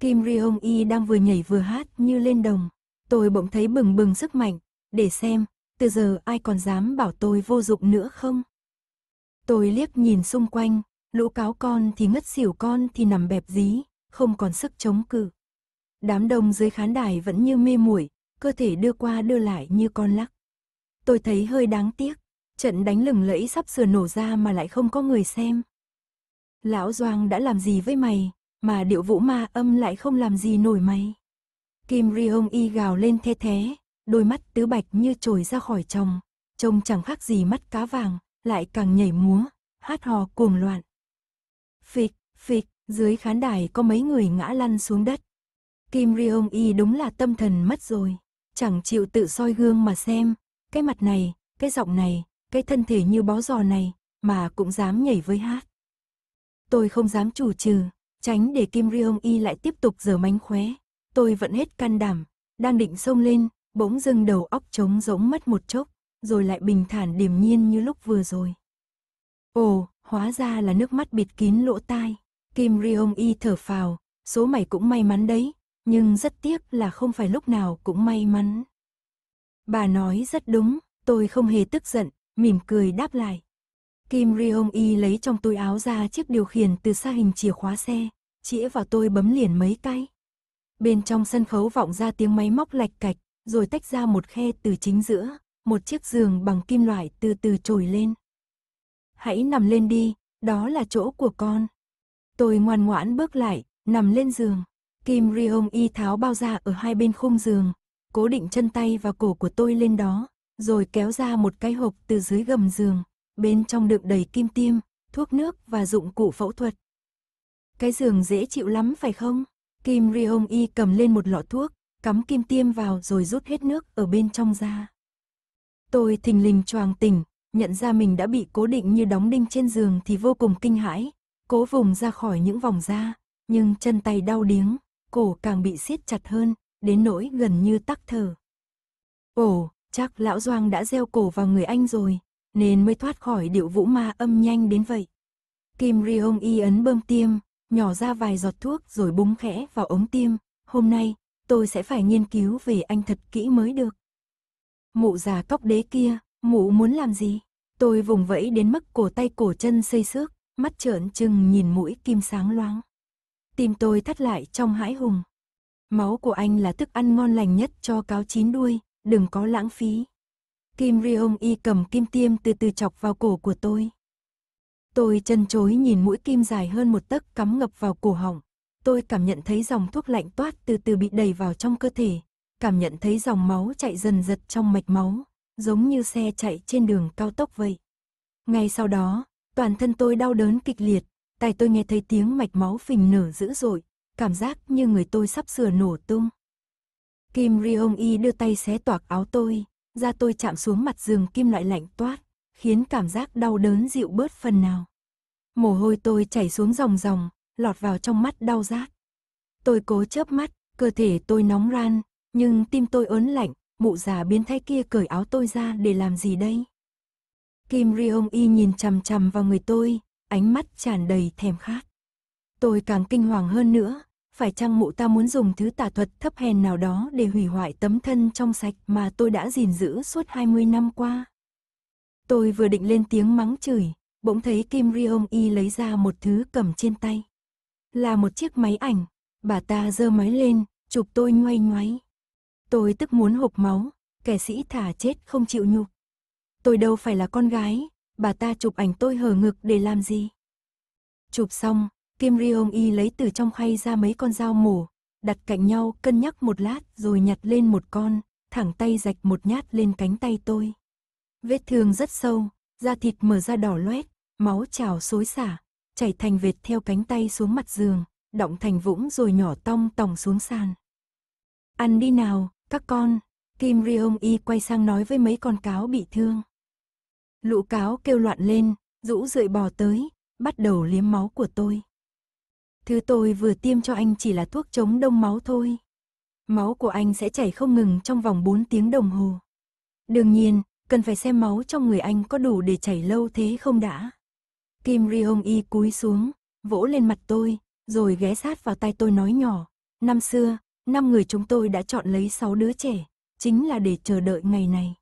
Kim Ryong Y đang vừa nhảy vừa hát như lên đồng. Tôi bỗng thấy bừng bừng sức mạnh, để xem, từ giờ ai còn dám bảo tôi vô dụng nữa không? Tôi liếc nhìn xung quanh, lũ cáo con thì ngất xỉu con thì nằm bẹp dí, không còn sức chống cự. Đám đông dưới khán đài vẫn như mê muội, cơ thể đưa qua đưa lại như con lắc. Tôi thấy hơi đáng tiếc, trận đánh lừng lẫy sắp sửa nổ ra mà lại không có người xem. Lão Doang đã làm gì với mày, mà điệu vũ ma âm lại không làm gì nổi mày. Kim Ri Hong Y gào lên the thế, đôi mắt tứ bạch như trồi ra khỏi chồng, trông chẳng khác gì mắt cá vàng, lại càng nhảy múa, hát hò cuồng loạn. Phịch, phịch, dưới khán đài có mấy người ngã lăn xuống đất. Kim Ri Hong Y đúng là tâm thần mất rồi, chẳng chịu tự soi gương mà xem, cái mặt này, cái giọng này, cái thân thể như bó giò này, mà cũng dám nhảy với hát tôi không dám chủ trừ, tránh để Kim Ryong Y lại tiếp tục giở mánh khóe. Tôi vẫn hết can đảm, đang định xông lên, bỗng dưng đầu óc trống rỗng mất một chốc, rồi lại bình thản điềm nhiên như lúc vừa rồi. Ồ, hóa ra là nước mắt bịt kín lỗ tai. Kim Ryong Y thở phào, số mày cũng may mắn đấy, nhưng rất tiếc là không phải lúc nào cũng may mắn. Bà nói rất đúng, tôi không hề tức giận, mỉm cười đáp lại. Kim Ryong Y lấy trong túi áo ra chiếc điều khiển từ xa hình chìa khóa xe, chĩa vào tôi bấm liền mấy cái. Bên trong sân khấu vọng ra tiếng máy móc lạch cạch, rồi tách ra một khe từ chính giữa, một chiếc giường bằng kim loại từ từ trồi lên. Hãy nằm lên đi, đó là chỗ của con. Tôi ngoan ngoãn bước lại, nằm lên giường. Kim Ryong Y tháo bao ra ở hai bên khung giường, cố định chân tay và cổ của tôi lên đó, rồi kéo ra một cái hộp từ dưới gầm giường, bên trong đựng đầy kim tiêm, thuốc nước và dụng cụ phẫu thuật. Cái giường dễ chịu lắm phải không? Kim Ryong Y cầm lên một lọ thuốc, cắm kim tiêm vào rồi rút hết nước ở bên trong ra. Tôi thình lình choàng tỉnh, nhận ra mình đã bị cố định như đóng đinh trên giường thì vô cùng kinh hãi, cố vùng ra khỏi những vòng da, nhưng chân tay đau điếng, cổ càng bị siết chặt hơn, đến nỗi gần như tắc thở. Ồ, chắc lão Doang đã gieo cổ vào người anh rồi, nên mới thoát khỏi điệu vũ ma âm nhanh đến vậy. Kim ri Ryong y ấn bơm tiêm, nhỏ ra vài giọt thuốc rồi búng khẽ vào ống tiêm, hôm nay, tôi sẽ phải nghiên cứu về anh thật kỹ mới được. Mụ già cóc đế kia, mụ muốn làm gì? Tôi vùng vẫy đến mức cổ tay cổ chân xây xước, mắt trợn trừng nhìn mũi kim sáng loáng. Tim tôi thắt lại trong hãi hùng. Máu của anh là thức ăn ngon lành nhất cho cáo chín đuôi, đừng có lãng phí. Kim Ryong Y cầm kim tiêm từ từ chọc vào cổ của tôi. Tôi chân chối nhìn mũi kim dài hơn một tấc cắm ngập vào cổ họng. Tôi cảm nhận thấy dòng thuốc lạnh toát từ từ bị đẩy vào trong cơ thể. Cảm nhận thấy dòng máu chạy dần giật trong mạch máu, giống như xe chạy trên đường cao tốc vậy. Ngay sau đó, toàn thân tôi đau đớn kịch liệt, tai tôi nghe thấy tiếng mạch máu phình nở dữ dội, cảm giác như người tôi sắp sửa nổ tung. Kim Ryong Y đưa tay xé toạc áo tôi, da tôi chạm xuống mặt giường kim loại lạnh toát, khiến cảm giác đau đớn dịu bớt phần nào. Mồ hôi tôi chảy xuống ròng ròng, lọt vào trong mắt đau rát. Tôi cố chớp mắt, cơ thể tôi nóng ran, nhưng tim tôi ớn lạnh, mụ già biến thái kia cởi áo tôi ra để làm gì đây? Kim Ryong Y nhìn chằm chằm vào người tôi, ánh mắt tràn đầy thèm khát. Tôi càng kinh hoàng hơn nữa, phải chăng mụ ta muốn dùng thứ tà thuật thấp hèn nào đó để hủy hoại tấm thân trong sạch mà tôi đã gìn giữ suốt 20 năm qua? Tôi vừa định lên tiếng mắng chửi, bỗng thấy Kim Ryong Y lấy ra một thứ cầm trên tay. Là một chiếc máy ảnh, bà ta giơ máy lên, chụp tôi ngoay ngoáy. Tôi tức muốn hộp máu, kẻ sĩ thả chết không chịu nhục. Tôi đâu phải là con gái, bà ta chụp ảnh tôi hở ngực để làm gì? Chụp xong, Kim Riom Y lấy từ trong khay ra mấy con dao mổ, đặt cạnh nhau cân nhắc một lát rồi nhặt lên một con, thẳng tay rạch một nhát lên cánh tay tôi. Vết thương rất sâu, da thịt mở ra đỏ loét, máu trào xối xả, chảy thành vệt theo cánh tay xuống mặt giường, động thành vũng rồi nhỏ tong tòng xuống sàn. Ăn đi nào, các con, Kim Riom Y quay sang nói với mấy con cáo bị thương. Lũ cáo kêu loạn lên, rũ rượi bò tới, bắt đầu liếm máu của tôi. Thứ tôi vừa tiêm cho anh chỉ là thuốc chống đông máu thôi. Máu của anh sẽ chảy không ngừng trong vòng 4 tiếng đồng hồ. Đương nhiên, cần phải xem máu trong người anh có đủ để chảy lâu thế không đã. Kim Ri Hong Y cúi xuống, vỗ lên mặt tôi, rồi ghé sát vào tai tôi nói nhỏ. Năm xưa, năm người chúng tôi đã chọn lấy sáu đứa trẻ, chính là để chờ đợi ngày này.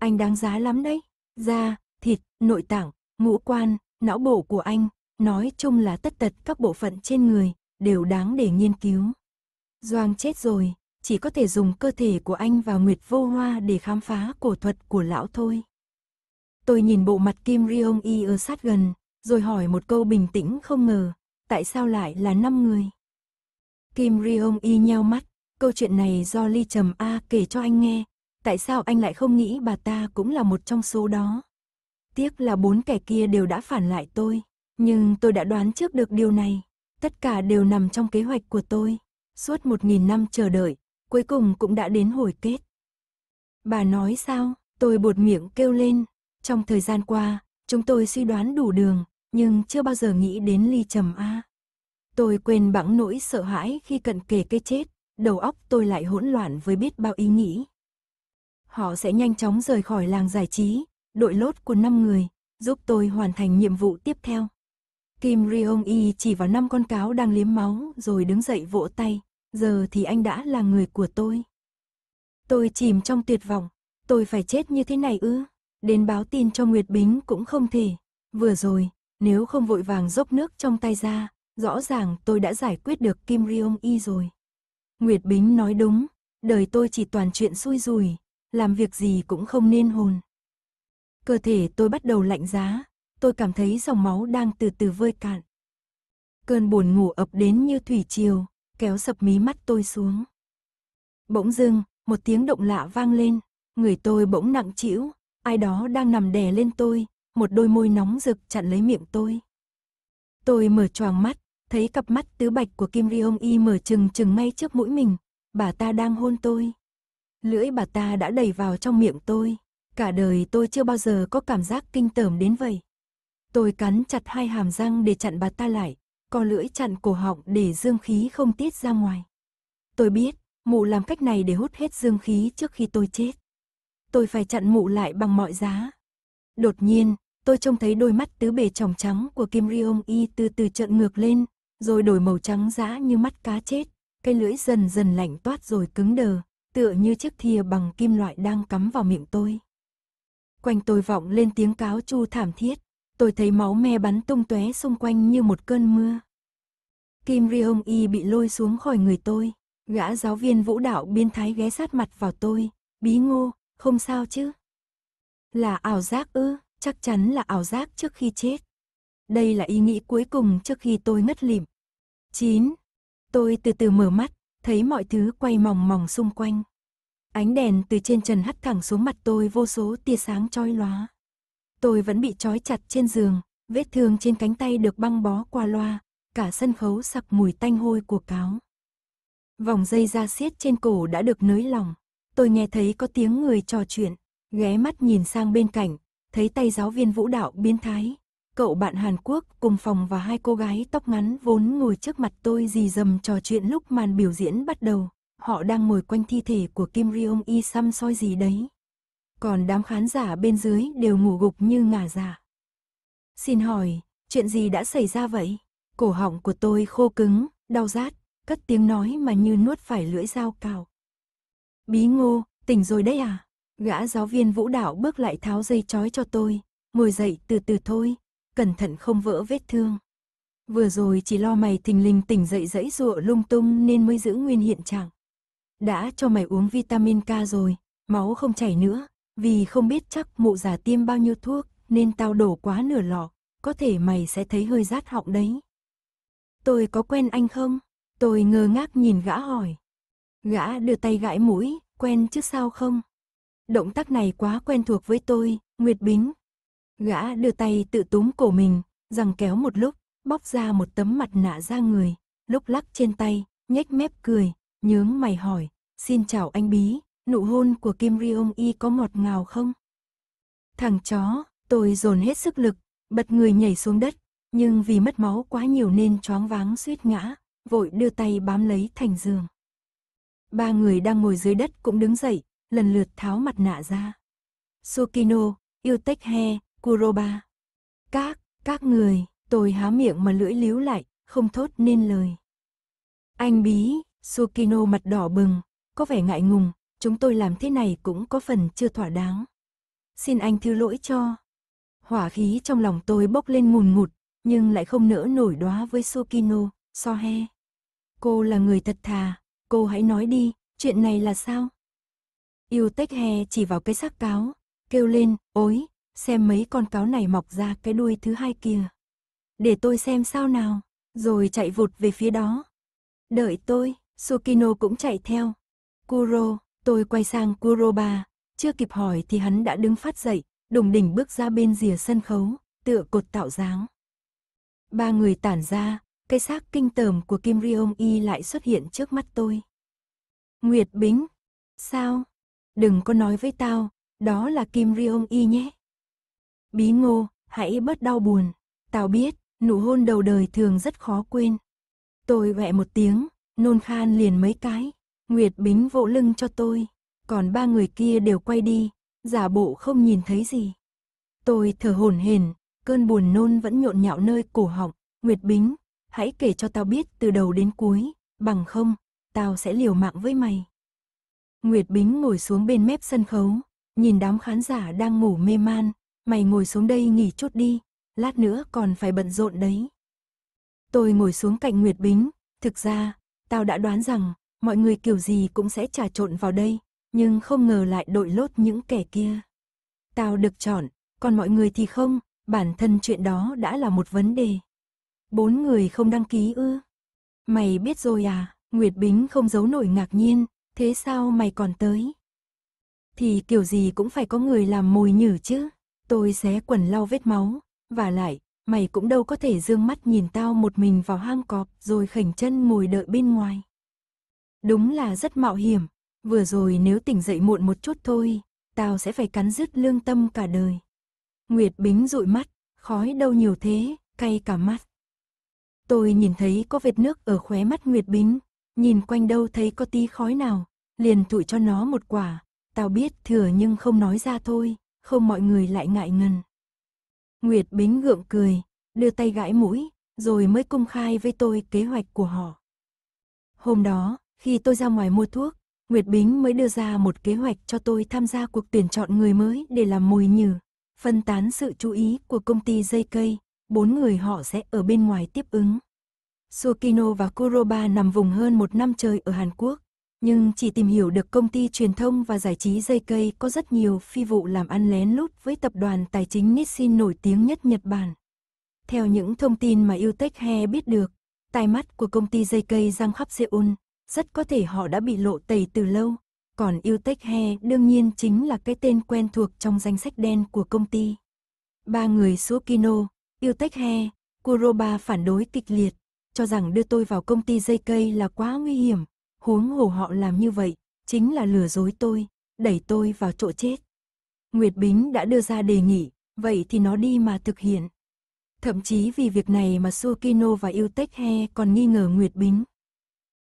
Anh đáng giá lắm đấy, da, thịt, nội tạng, ngũ quan, não bộ của anh, Nói chung là tất tật các bộ phận trên người đều đáng để nghiên cứu. Doang chết rồi, chỉ có thể dùng cơ thể của anh và Nguyệt Vô Hoa để khám phá cổ thuật của lão thôi. Tôi nhìn bộ mặt Kim Ryong Y ở sát gần, rồi hỏi một câu bình tĩnh không ngờ, tại sao lại là năm người? Kim Ryong Y nheo mắt, câu chuyện này do Ly Trầm A kể cho anh nghe, tại sao anh lại không nghĩ bà ta cũng là một trong số đó? Tiếc là bốn kẻ kia đều đã phản lại tôi. Nhưng tôi đã đoán trước được điều này. Tất cả đều nằm trong kế hoạch của tôi. Suốt một nghìn năm chờ đợi, cuối cùng cũng đã đến hồi kết. Bà nói sao? Tôi buột miệng kêu lên. Trong thời gian qua, chúng tôi suy đoán đủ đường, nhưng chưa bao giờ nghĩ đến ly trầm A. Tôi quên bẵng nỗi sợ hãi khi cận kề cái chết, đầu óc tôi lại hỗn loạn với biết bao ý nghĩ. Họ sẽ nhanh chóng rời khỏi làng giải trí, đội lốt của 5 người, giúp tôi hoàn thành nhiệm vụ tiếp theo. Kim Ryong Yi chỉ vào năm con cáo đang liếm máu rồi đứng dậy vỗ tay, giờ thì anh đã là người của tôi. Tôi chìm trong tuyệt vọng, tôi phải chết như thế này ư? Đến báo tin cho Nguyệt Bính cũng không thể. Vừa rồi, nếu không vội vàng dốc nước trong tay ra, rõ ràng tôi đã giải quyết được Kim Ryong Yi rồi. Nguyệt Bính nói đúng, đời tôi chỉ toàn chuyện xui rủi, làm việc gì cũng không nên hồn. Cơ thể tôi bắt đầu lạnh giá, tôi cảm thấy dòng máu đang từ từ vơi cạn. Cơn buồn ngủ ập đến như thủy triều, kéo sập mí mắt tôi xuống. Bỗng dưng, một tiếng động lạ vang lên, người tôi bỗng nặng trĩu, ai đó đang nằm đè lên tôi, một đôi môi nóng rực chặn lấy miệng tôi. Tôi mở choàng mắt, thấy cặp mắt tứ bạch của Kim Riong Y mở trừng trừng ngay trước mũi mình, bà ta đang hôn tôi. Lưỡi bà ta đã đầy vào trong miệng tôi, cả đời tôi chưa bao giờ có cảm giác kinh tởm đến vậy. Tôi cắn chặt hai hàm răng để chặn bà ta lại, co lưỡi chặn cổ họng để dương khí không tiết ra ngoài. Tôi biết, mụ làm cách này để hút hết dương khí trước khi tôi chết. Tôi phải chặn mụ lại bằng mọi giá. Đột nhiên, tôi trông thấy đôi mắt tứ bề tròng trắng của Kim Ryong Y từ từ trợn ngược lên, rồi đổi màu trắng dã như mắt cá chết, cây lưỡi dần dần lạnh toát rồi cứng đờ, tựa như chiếc thìa bằng kim loại đang cắm vào miệng tôi. Quanh tôi vọng lên tiếng cáo chu thảm thiết, tôi thấy máu me bắn tung tóe xung quanh như một cơn mưa. Kim ri hong Y bị lôi xuống khỏi người tôi, gã giáo viên vũ đạo biến thái ghé sát mặt vào tôi, bí ngô, không sao chứ. Là ảo giác ư, chắc chắn là ảo giác trước khi chết. Đây là ý nghĩ cuối cùng trước khi tôi ngất lịm. 9. Tôi từ từ mở mắt, thấy mọi thứ quay mòng mòng xung quanh. Ánh đèn từ trên trần hắt thẳng xuống mặt tôi vô số tia sáng chói lóa. Tôi vẫn bị trói chặt trên giường, vết thương trên cánh tay được băng bó qua loa, cả sân khấu sặc mùi tanh hôi của cáo. Vòng dây da siết trên cổ đã được nới lỏng, tôi nghe thấy có tiếng người trò chuyện, ghé mắt nhìn sang bên cạnh, thấy tay giáo viên vũ đạo biến thái, cậu bạn Hàn Quốc cùng phòng và hai cô gái tóc ngắn vốn ngồi trước mặt tôi dì dầm trò chuyện lúc màn biểu diễn bắt đầu. Họ đang ngồi quanh thi thể của Kim Ryong Y Sam soi gì đấy còn đám khán giả bên dưới đều ngủ gục như ngả giả. Xin hỏi, chuyện gì đã xảy ra vậy? Cổ họng của tôi khô cứng, đau rát, cất tiếng nói mà như nuốt phải lưỡi dao cào. Bí ngô, tỉnh rồi đấy à? Gã giáo viên vũ đạo bước lại tháo dây chói cho tôi, ngồi dậy từ từ thôi, cẩn thận không vỡ vết thương. Vừa rồi chỉ lo mày thình lình tỉnh dậy dẫy rụa lung tung nên mới giữ nguyên hiện trạng. Đã cho mày uống vitamin K rồi, máu không chảy nữa, vì không biết chắc mụ già tiêm bao nhiêu thuốc, nên tao đổ quá nửa lọ, có thể mày sẽ thấy hơi rát họng đấy. Tôi có quen anh không? Tôi ngơ ngác nhìn gã hỏi. Gã đưa tay gãi mũi, quen chứ sao không? Động tác này quá quen thuộc với tôi, Nguyệt Bính. Gã đưa tay tự túm cổ mình, rằng kéo một lúc, bóc ra một tấm mặt nạ ra người, lúc lắc trên tay, nhếch mép cười, nhướng mày hỏi, xin chào anh Bí, nụ hôn của Kim Ryong Y có ngọt ngào không? Thằng chó, tôi dồn hết sức lực, bật người nhảy xuống đất, nhưng vì mất máu quá nhiều nên choáng váng suýt ngã, vội đưa tay bám lấy thành giường. Ba người đang ngồi dưới đất cũng đứng dậy, lần lượt tháo mặt nạ ra. Sukino, Yuteke, Kuroba. Các, các người, tôi há miệng mà lưỡi líu lại, không thốt nên lời. Anh bí, Sukino mặt đỏ bừng, có vẻ ngại ngùng, chúng tôi làm thế này cũng có phần chưa thỏa đáng. Xin anh thứ lỗi cho. Hỏa khí trong lòng tôi bốc lên ngùn ngụt, nhưng lại không nỡ nổi đóa với Sokino, Sohe. Cô là người thật thà, cô hãy nói đi, chuyện này là sao? Yêu tech hè chỉ vào cái xác cáo, kêu lên, ối, xem mấy con cáo này mọc ra cái đuôi thứ hai kìa. Để tôi xem sao nào, rồi chạy vụt về phía đó. Đợi tôi, Sukino cũng chạy theo. Kuro, Tôi quay sang Kuroba, chưa kịp hỏi thì hắn đã đứng phát dậy, đồng đỉnh bước ra bên rìa sân khấu, tựa cột tạo dáng. Ba người tản ra, cái xác kinh tởm của Kim Ryong Y lại xuất hiện trước mắt tôi. Nguyệt Bính, sao? Đừng có nói với tao, đó là Kim Ryong Y nhé. Bí ngô, hãy bớt đau buồn. Tao biết, nụ hôn đầu đời thường rất khó quên. Tôi vẹ một tiếng, nôn khan liền mấy cái. Nguyệt Bính vỗ lưng cho tôi, còn ba người kia đều quay đi, giả bộ không nhìn thấy gì. Tôi thở hổn hển, cơn buồn nôn vẫn nhộn nhạo nơi cổ họng, Nguyệt Bính, hãy kể cho tao biết từ đầu đến cuối, bằng không, tao sẽ liều mạng với mày. Nguyệt Bính ngồi xuống bên mép sân khấu, nhìn đám khán giả đang ngủ mê man, mày ngồi xuống đây nghỉ chút đi, lát nữa còn phải bận rộn đấy. Tôi ngồi xuống cạnh Nguyệt Bính, thực ra, tao đã đoán rằng, mọi người kiểu gì cũng sẽ trà trộn vào đây, nhưng không ngờ lại đội lốt những kẻ kia. Tao được chọn, còn mọi người thì không, bản thân chuyện đó đã là một vấn đề. Bốn người không đăng ký ư? Mày biết rồi à, Nguyệt Bính không giấu nổi ngạc nhiên, thế sao mày còn tới? Thì kiểu gì cũng phải có người làm mồi nhử chứ, tôi xé quần lau vết máu, và lại, mày cũng đâu có thể dương mắt nhìn tao một mình vào hang cọp rồi khảnh chân ngồi đợi bên ngoài. Đúng là rất mạo hiểm, vừa rồi nếu tỉnh dậy muộn một chút thôi, tao sẽ phải cắn rứt lương tâm cả đời. Nguyệt Bính dụi mắt, khói đâu nhiều thế, cay cả mắt. Tôi nhìn thấy có vệt nước ở khóe mắt Nguyệt Bính, nhìn quanh đâu thấy có tí khói nào, liền thụi cho nó một quả. Tao biết thừa nhưng không nói ra thôi, không mọi người lại ngại ngần. Nguyệt Bính gượng cười, đưa tay gãi mũi, rồi mới công khai với tôi kế hoạch của họ. Hôm đó, khi tôi ra ngoài mua thuốc, Nguyệt Bính mới đưa ra một kế hoạch cho tôi tham gia cuộc tuyển chọn người mới để làm mồi nhử, phân tán sự chú ý của công ty dây cây, bốn người họ sẽ ở bên ngoài tiếp ứng. Sukino và Kuroba nằm vùng hơn một năm trời ở Hàn Quốc, nhưng chỉ tìm hiểu được công ty truyền thông và giải trí dây cây có rất nhiều phi vụ làm ăn lén lút với tập đoàn tài chính Nissin nổi tiếng nhất Nhật Bản. Theo những thông tin mà yutech Tech He biết được, tai mắt của công ty dây cây giang khắp Seoul, rất có thể họ đã bị lộ tẩy từ lâu. Còn yêu he đương nhiên chính là cái tên quen thuộc trong danh sách đen của công ty. Ba người Sukino, yêu tech he, Kuroba phản đối kịch liệt, cho rằng đưa tôi vào công ty dây cây là quá nguy hiểm, huống hồ họ làm như vậy, chính là lừa dối tôi, đẩy tôi vào chỗ chết. Nguyệt Bính đã đưa ra đề nghị, vậy thì nó đi mà thực hiện. Thậm chí vì việc này mà Sukino và Yêu He còn nghi ngờ Nguyệt Bính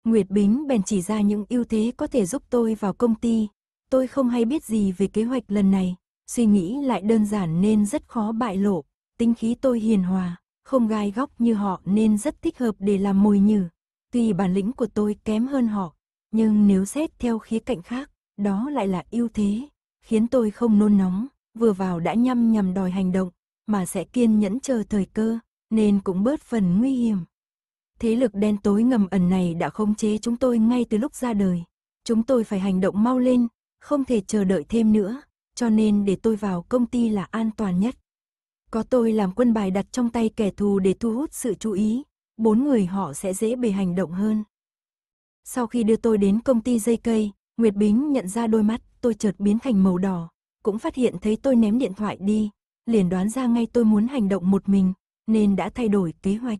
Nguyệt Bính bèn chỉ ra những ưu thế có thể giúp tôi vào công ty. Tôi không hay biết gì về kế hoạch lần này, suy nghĩ lại đơn giản nên rất khó bại lộ. Tính khí tôi hiền hòa, không gai góc như họ nên rất thích hợp để làm mồi nhử. Tuy bản lĩnh của tôi kém hơn họ, nhưng nếu xét theo khía cạnh khác, đó lại là ưu thế, khiến tôi không nôn nóng, vừa vào đã nhăm nhằm đòi hành động, mà sẽ kiên nhẫn chờ thời cơ, nên cũng bớt phần nguy hiểm. Thế lực đen tối ngầm ẩn này đã khống chế chúng tôi ngay từ lúc ra đời. Chúng tôi phải hành động mau lên, không thể chờ đợi thêm nữa, cho nên để tôi vào công ty là an toàn nhất. Có tôi làm quân bài đặt trong tay kẻ thù để thu hút sự chú ý, bốn người họ sẽ dễ bề hành động hơn. Sau khi đưa tôi đến công ty dây cây, Nguyệt Bính nhận ra đôi mắt tôi chợt biến thành màu đỏ, cũng phát hiện thấy tôi ném điện thoại đi, liền đoán ra ngay tôi muốn hành động một mình, nên đã thay đổi kế hoạch.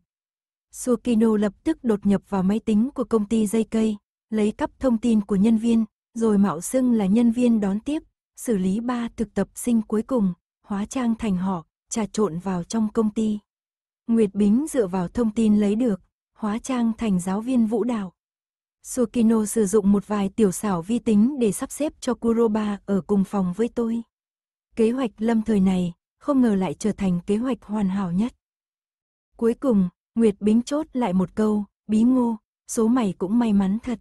Sukino lập tức đột nhập vào máy tính của công ty dây cây, lấy cắp thông tin của nhân viên, rồi mạo xưng là nhân viên đón tiếp, xử lý ba thực tập sinh cuối cùng, hóa trang thành họ, trà trộn vào trong công ty. Nguyệt Bính dựa vào thông tin lấy được, hóa trang thành giáo viên vũ đạo. Sukino sử dụng một vài tiểu xảo vi tính để sắp xếp cho Kuroba ở cùng phòng với tôi. Kế hoạch lâm thời này, không ngờ lại trở thành kế hoạch hoàn hảo nhất. Cuối cùng, Nguyệt Bính chốt lại một câu, bí ngô, số mày cũng may mắn thật.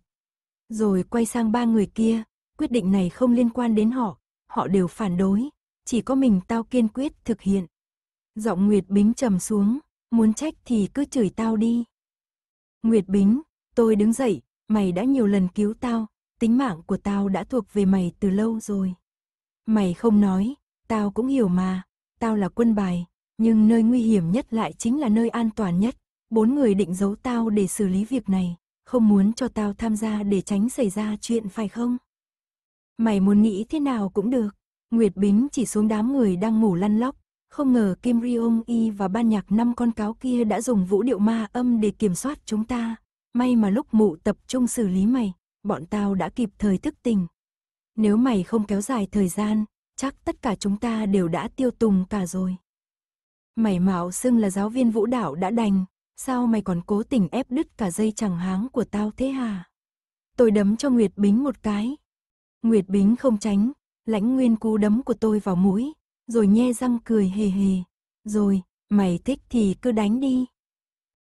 Rồi quay sang ba người kia, quyết định này không liên quan đến họ, họ đều phản đối, chỉ có mình tao kiên quyết thực hiện. Giọng Nguyệt Bính trầm xuống, muốn trách thì cứ chửi tao đi. Nguyệt Bính, tôi đứng dậy, mày đã nhiều lần cứu tao, tính mạng của tao đã thuộc về mày từ lâu rồi. Mày không nói, tao cũng hiểu mà, tao là quân bài, nhưng nơi nguy hiểm nhất lại chính là nơi an toàn nhất bốn người định giấu tao để xử lý việc này, không muốn cho tao tham gia để tránh xảy ra chuyện phải không? Mày muốn nghĩ thế nào cũng được. Nguyệt Bính chỉ xuống đám người đang ngủ lăn lóc, không ngờ Kim Ryong Y và ban nhạc năm con cáo kia đã dùng vũ điệu ma âm để kiểm soát chúng ta. May mà lúc mụ tập trung xử lý mày, bọn tao đã kịp thời thức tỉnh. Nếu mày không kéo dài thời gian, chắc tất cả chúng ta đều đã tiêu tùng cả rồi. Mày mạo xưng là giáo viên vũ đạo đã đành, Sao mày còn cố tình ép đứt cả dây chẳng háng của tao thế hà? Tôi đấm cho Nguyệt Bính một cái. Nguyệt Bính không tránh, lãnh nguyên cú đấm của tôi vào mũi, rồi nhe răng cười hề hề. Rồi, mày thích thì cứ đánh đi.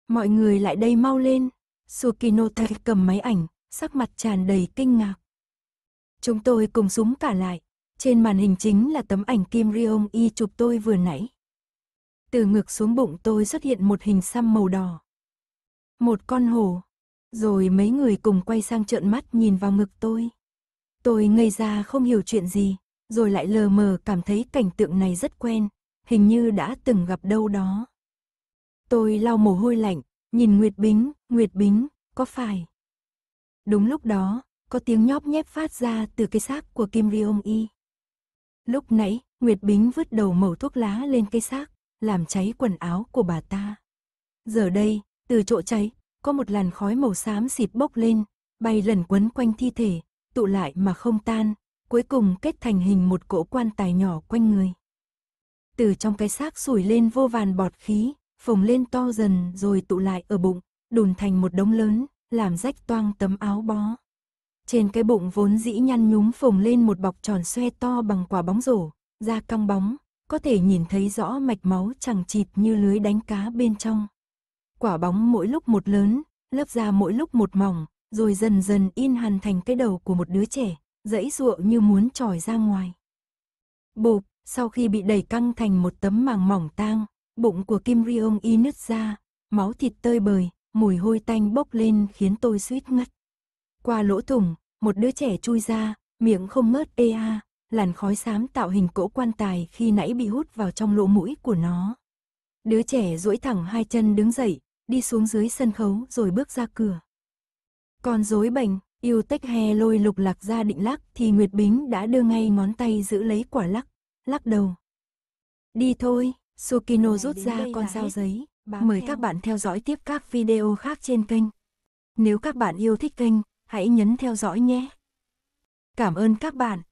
Mọi người lại đây mau lên. Sukinote cầm máy ảnh, sắc mặt tràn đầy kinh ngạc. Chúng tôi cùng súng cả lại. Trên màn hình chính là tấm ảnh Kim Ryong Y chụp tôi vừa nãy từ ngực xuống bụng tôi xuất hiện một hình xăm màu đỏ. Một con hổ. Rồi mấy người cùng quay sang trợn mắt nhìn vào ngực tôi. Tôi ngây ra không hiểu chuyện gì, rồi lại lờ mờ cảm thấy cảnh tượng này rất quen, hình như đã từng gặp đâu đó. Tôi lau mồ hôi lạnh, nhìn Nguyệt Bính, Nguyệt Bính, có phải? Đúng lúc đó, có tiếng nhóp nhép phát ra từ cái xác của Kim Ryong Y. Lúc nãy, Nguyệt Bính vứt đầu mẩu thuốc lá lên cây xác làm cháy quần áo của bà ta. Giờ đây, từ chỗ cháy, có một làn khói màu xám xịt bốc lên, bay lần quấn quanh thi thể, tụ lại mà không tan, cuối cùng kết thành hình một cỗ quan tài nhỏ quanh người. Từ trong cái xác sủi lên vô vàn bọt khí, phồng lên to dần rồi tụ lại ở bụng, đùn thành một đống lớn, làm rách toang tấm áo bó. Trên cái bụng vốn dĩ nhăn nhúm phồng lên một bọc tròn xoe to bằng quả bóng rổ, da cong bóng, có thể nhìn thấy rõ mạch máu chẳng chịt như lưới đánh cá bên trong. Quả bóng mỗi lúc một lớn, lớp da mỗi lúc một mỏng, rồi dần dần in hằn thành cái đầu của một đứa trẻ, dãy ruộng như muốn tròi ra ngoài. Bụp, sau khi bị đẩy căng thành một tấm màng mỏng tang, bụng của Kim Ryong y nứt ra, máu thịt tơi bời, mùi hôi tanh bốc lên khiến tôi suýt ngất. Qua lỗ thủng, một đứa trẻ chui ra, miệng không ngớt ê a, làn khói xám tạo hình cỗ quan tài khi nãy bị hút vào trong lỗ mũi của nó. Đứa trẻ duỗi thẳng hai chân đứng dậy, đi xuống dưới sân khấu rồi bước ra cửa. Còn dối bệnh, yêu tách hè lôi lục lạc ra định lắc thì Nguyệt Bính đã đưa ngay ngón tay giữ lấy quả lắc, lắc đầu. Đi thôi, Sukino rút ra con dao giấy. Bám Mời theo. các bạn theo dõi tiếp các video khác trên kênh. Nếu các bạn yêu thích kênh, hãy nhấn theo dõi nhé. Cảm ơn các bạn.